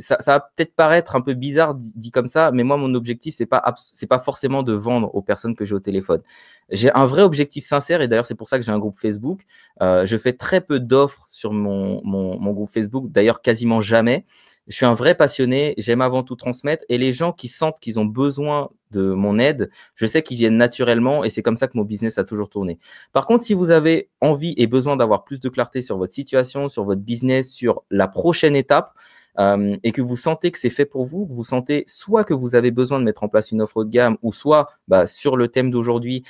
ça, va peut-être paraître un peu bizarre dit, comme ça, mais moi, mon objectif, c'est pas c'est pas forcément de vendre aux personnes que j'ai au téléphone. J'ai un vrai objectif sincère, et d'ailleurs, c'est pour ça que j'ai un groupe Facebook. Euh, je fais très peu d'offres sur mon, mon, mon groupe Facebook, d'ailleurs quasiment jamais. Je suis un vrai passionné, j'aime avant tout transmettre, et les gens qui sentent qu'ils ont besoin de mon aide, je sais qu'ils viennent naturellement et c'est comme ça que mon business a toujours tourné. Par contre, si vous avez envie et besoin d'avoir plus de clarté sur votre situation, sur votre business, sur la prochaine étape, euh, et que vous sentez que c'est fait pour vous, que vous sentez soit que vous avez besoin de mettre en place une offre haut de gamme, ou soit bah, sur le thème d'aujourd'hui,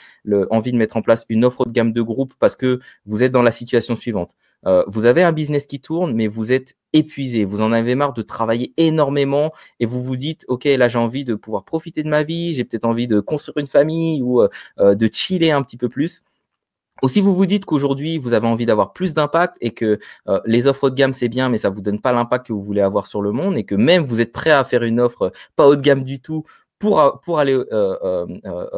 envie de mettre en place une offre haut de gamme de groupe parce que vous êtes dans la situation suivante. Euh, vous avez un business qui tourne, mais vous êtes épuisé, vous en avez marre de travailler énormément et vous vous dites, OK, là j'ai envie de pouvoir profiter de ma vie, j'ai peut-être envie de construire une famille ou euh, de chiller un petit peu plus. Ou si vous vous dites qu'aujourd'hui, vous avez envie d'avoir plus d'impact et que euh, les offres haut de gamme, c'est bien, mais ça ne vous donne pas l'impact que vous voulez avoir sur le monde et que même vous êtes prêt à faire une offre euh, pas haut de gamme du tout pour, euh, aller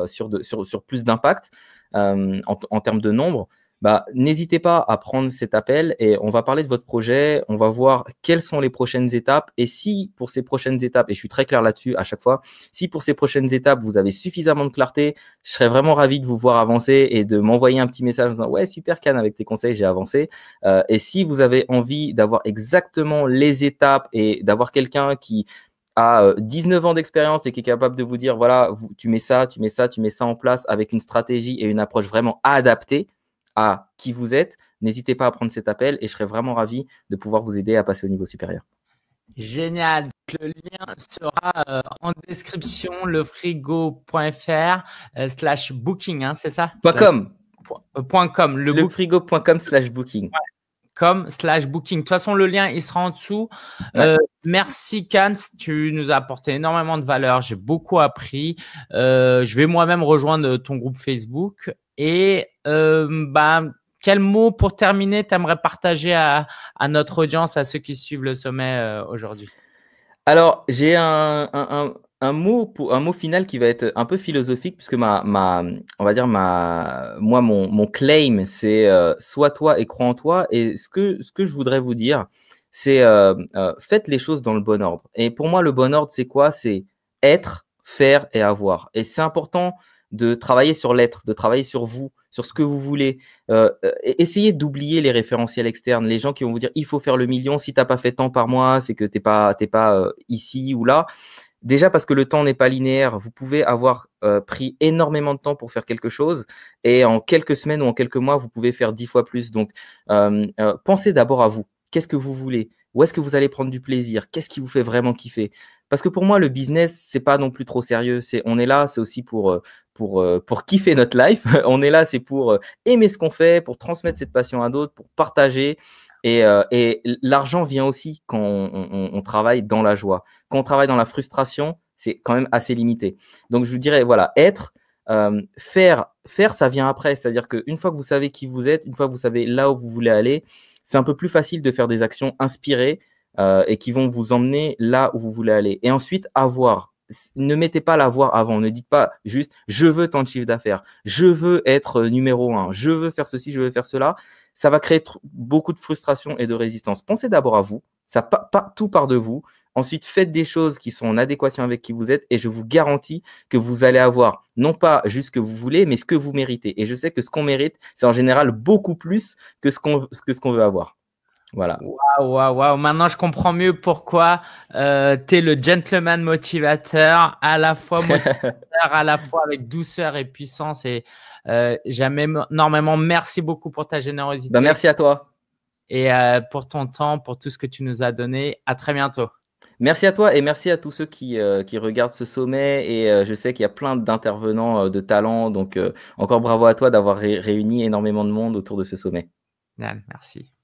sur, sur, plus d'impact en, en, termes de nombre, bah, n'hésitez pas à prendre cet appel et on va parler de votre projet, on va voir quelles sont les prochaines étapes et si pour ces prochaines étapes, et je suis très clair là-dessus à chaque fois, si pour ces prochaines étapes, vous avez suffisamment de clarté, je serais vraiment ravi de vous voir avancer et de m'envoyer un petit message en disant, ouais, super Can, avec tes conseils, j'ai avancé. Euh, et si vous avez envie d'avoir exactement les étapes et d'avoir quelqu'un qui a 19 euh, ans d'expérience et qui est capable de vous dire voilà, tu mets ça, tu mets ça, tu mets ça en place avec une stratégie et une approche vraiment adaptée à qui vous êtes, n'hésitez pas à prendre cet appel et je serai vraiment ravi de pouvoir vous aider à passer au niveau supérieur. Génial. le lien sera euh, en description, lefrigo.fr euh, slash booking, hein, c'est ça Point .com. Euh, point, .com. Le, lefrigo.com slash booking. com slash booking. De toute façon, le lien, il sera en dessous. Euh, merci, Kans. Tu nous as apporté énormément de valeur. J'ai beaucoup appris. je vais moi-même rejoindre ton groupe Facebook et bah, quel mot pour terminer tu aimerais partager à, notre audience, à ceux qui suivent le sommet euh, aujourd'hui Alors, j'ai un, mot un mot final qui va être un peu philosophique, puisque ma, on va dire ma, moi, mon, claim, c'est soit euh, sois toi et crois en toi. Et ce que, ce que je voudrais vous dire, c'est faites les choses dans le bon ordre. Et pour moi, le bon ordre, c'est quoi C'est être, faire et avoir. Et c'est important de travailler sur l'être, de travailler sur vous, sur ce que vous voulez. Euh, euh, essayez d'oublier les référentiels externes, les gens qui vont vous dire il faut faire le million, si tu n'as pas fait tant par mois, c'est que tu n'es pas, pas euh, ici ou là. Déjà parce que le temps n'est pas linéaire, vous pouvez avoir pris énormément de temps pour faire quelque chose et en quelques semaines ou en quelques mois, vous pouvez faire dix fois plus. Donc, pensez d'abord à vous. Qu'est-ce que vous voulez Où est-ce que vous allez prendre du plaisir Qu'est-ce qui vous fait vraiment kiffer parce que pour moi, le business, c'est pas non plus trop sérieux. C'est, on est là, c'est aussi pour, euh, pour, euh, pour kiffer notre life. (laughs) on est là, c'est pour euh, aimer ce qu'on fait, pour transmettre cette passion à d'autres, pour partager. Et, et l'argent vient aussi quand on, travaille dans la joie. Quand on travaille dans la frustration, c'est quand même assez limité. Donc je vous dirais, voilà, être, faire, faire, ça vient après. C'est-à-dire qu'une fois que vous savez qui vous êtes, une fois que vous savez là où vous voulez aller, c'est un peu plus facile de faire des actions inspirées euh, et qui vont vous emmener là où vous voulez aller. Et ensuite, avoir. Ne mettez pas l'avoir avant. Ne dites pas juste je veux tant de chiffre d'affaires, je veux être euh, numéro un, je veux faire ceci, je veux faire cela. Ça va créer beaucoup de frustration et de résistance. Pensez d'abord à vous. Ça part tout part de vous. Ensuite, faites des choses qui sont en adéquation avec qui vous êtes et je vous garantis que vous allez avoir non pas juste ce que vous voulez, mais ce que vous méritez. Et je sais que ce qu'on mérite, c'est en général beaucoup plus que ce qu'on veut avoir. Voilà. Waouh, waouh, waouh. Maintenant, je comprends mieux pourquoi euh, tu es le gentleman motivateur, à la fois (laughs) motivateur, à la fois avec douceur et puissance. Et euh, jamais énormément merci beaucoup pour ta générosité. Bah, merci à toi. Et euh, pour ton temps, pour tout ce que tu nous as donné. À très bientôt. Merci à toi et merci à tous ceux qui, euh, regardent ce sommet. Et je sais qu'il y a plein d'intervenants de talent. Donc, encore bravo à toi d'avoir réuni énormément de monde autour de ce sommet. merci.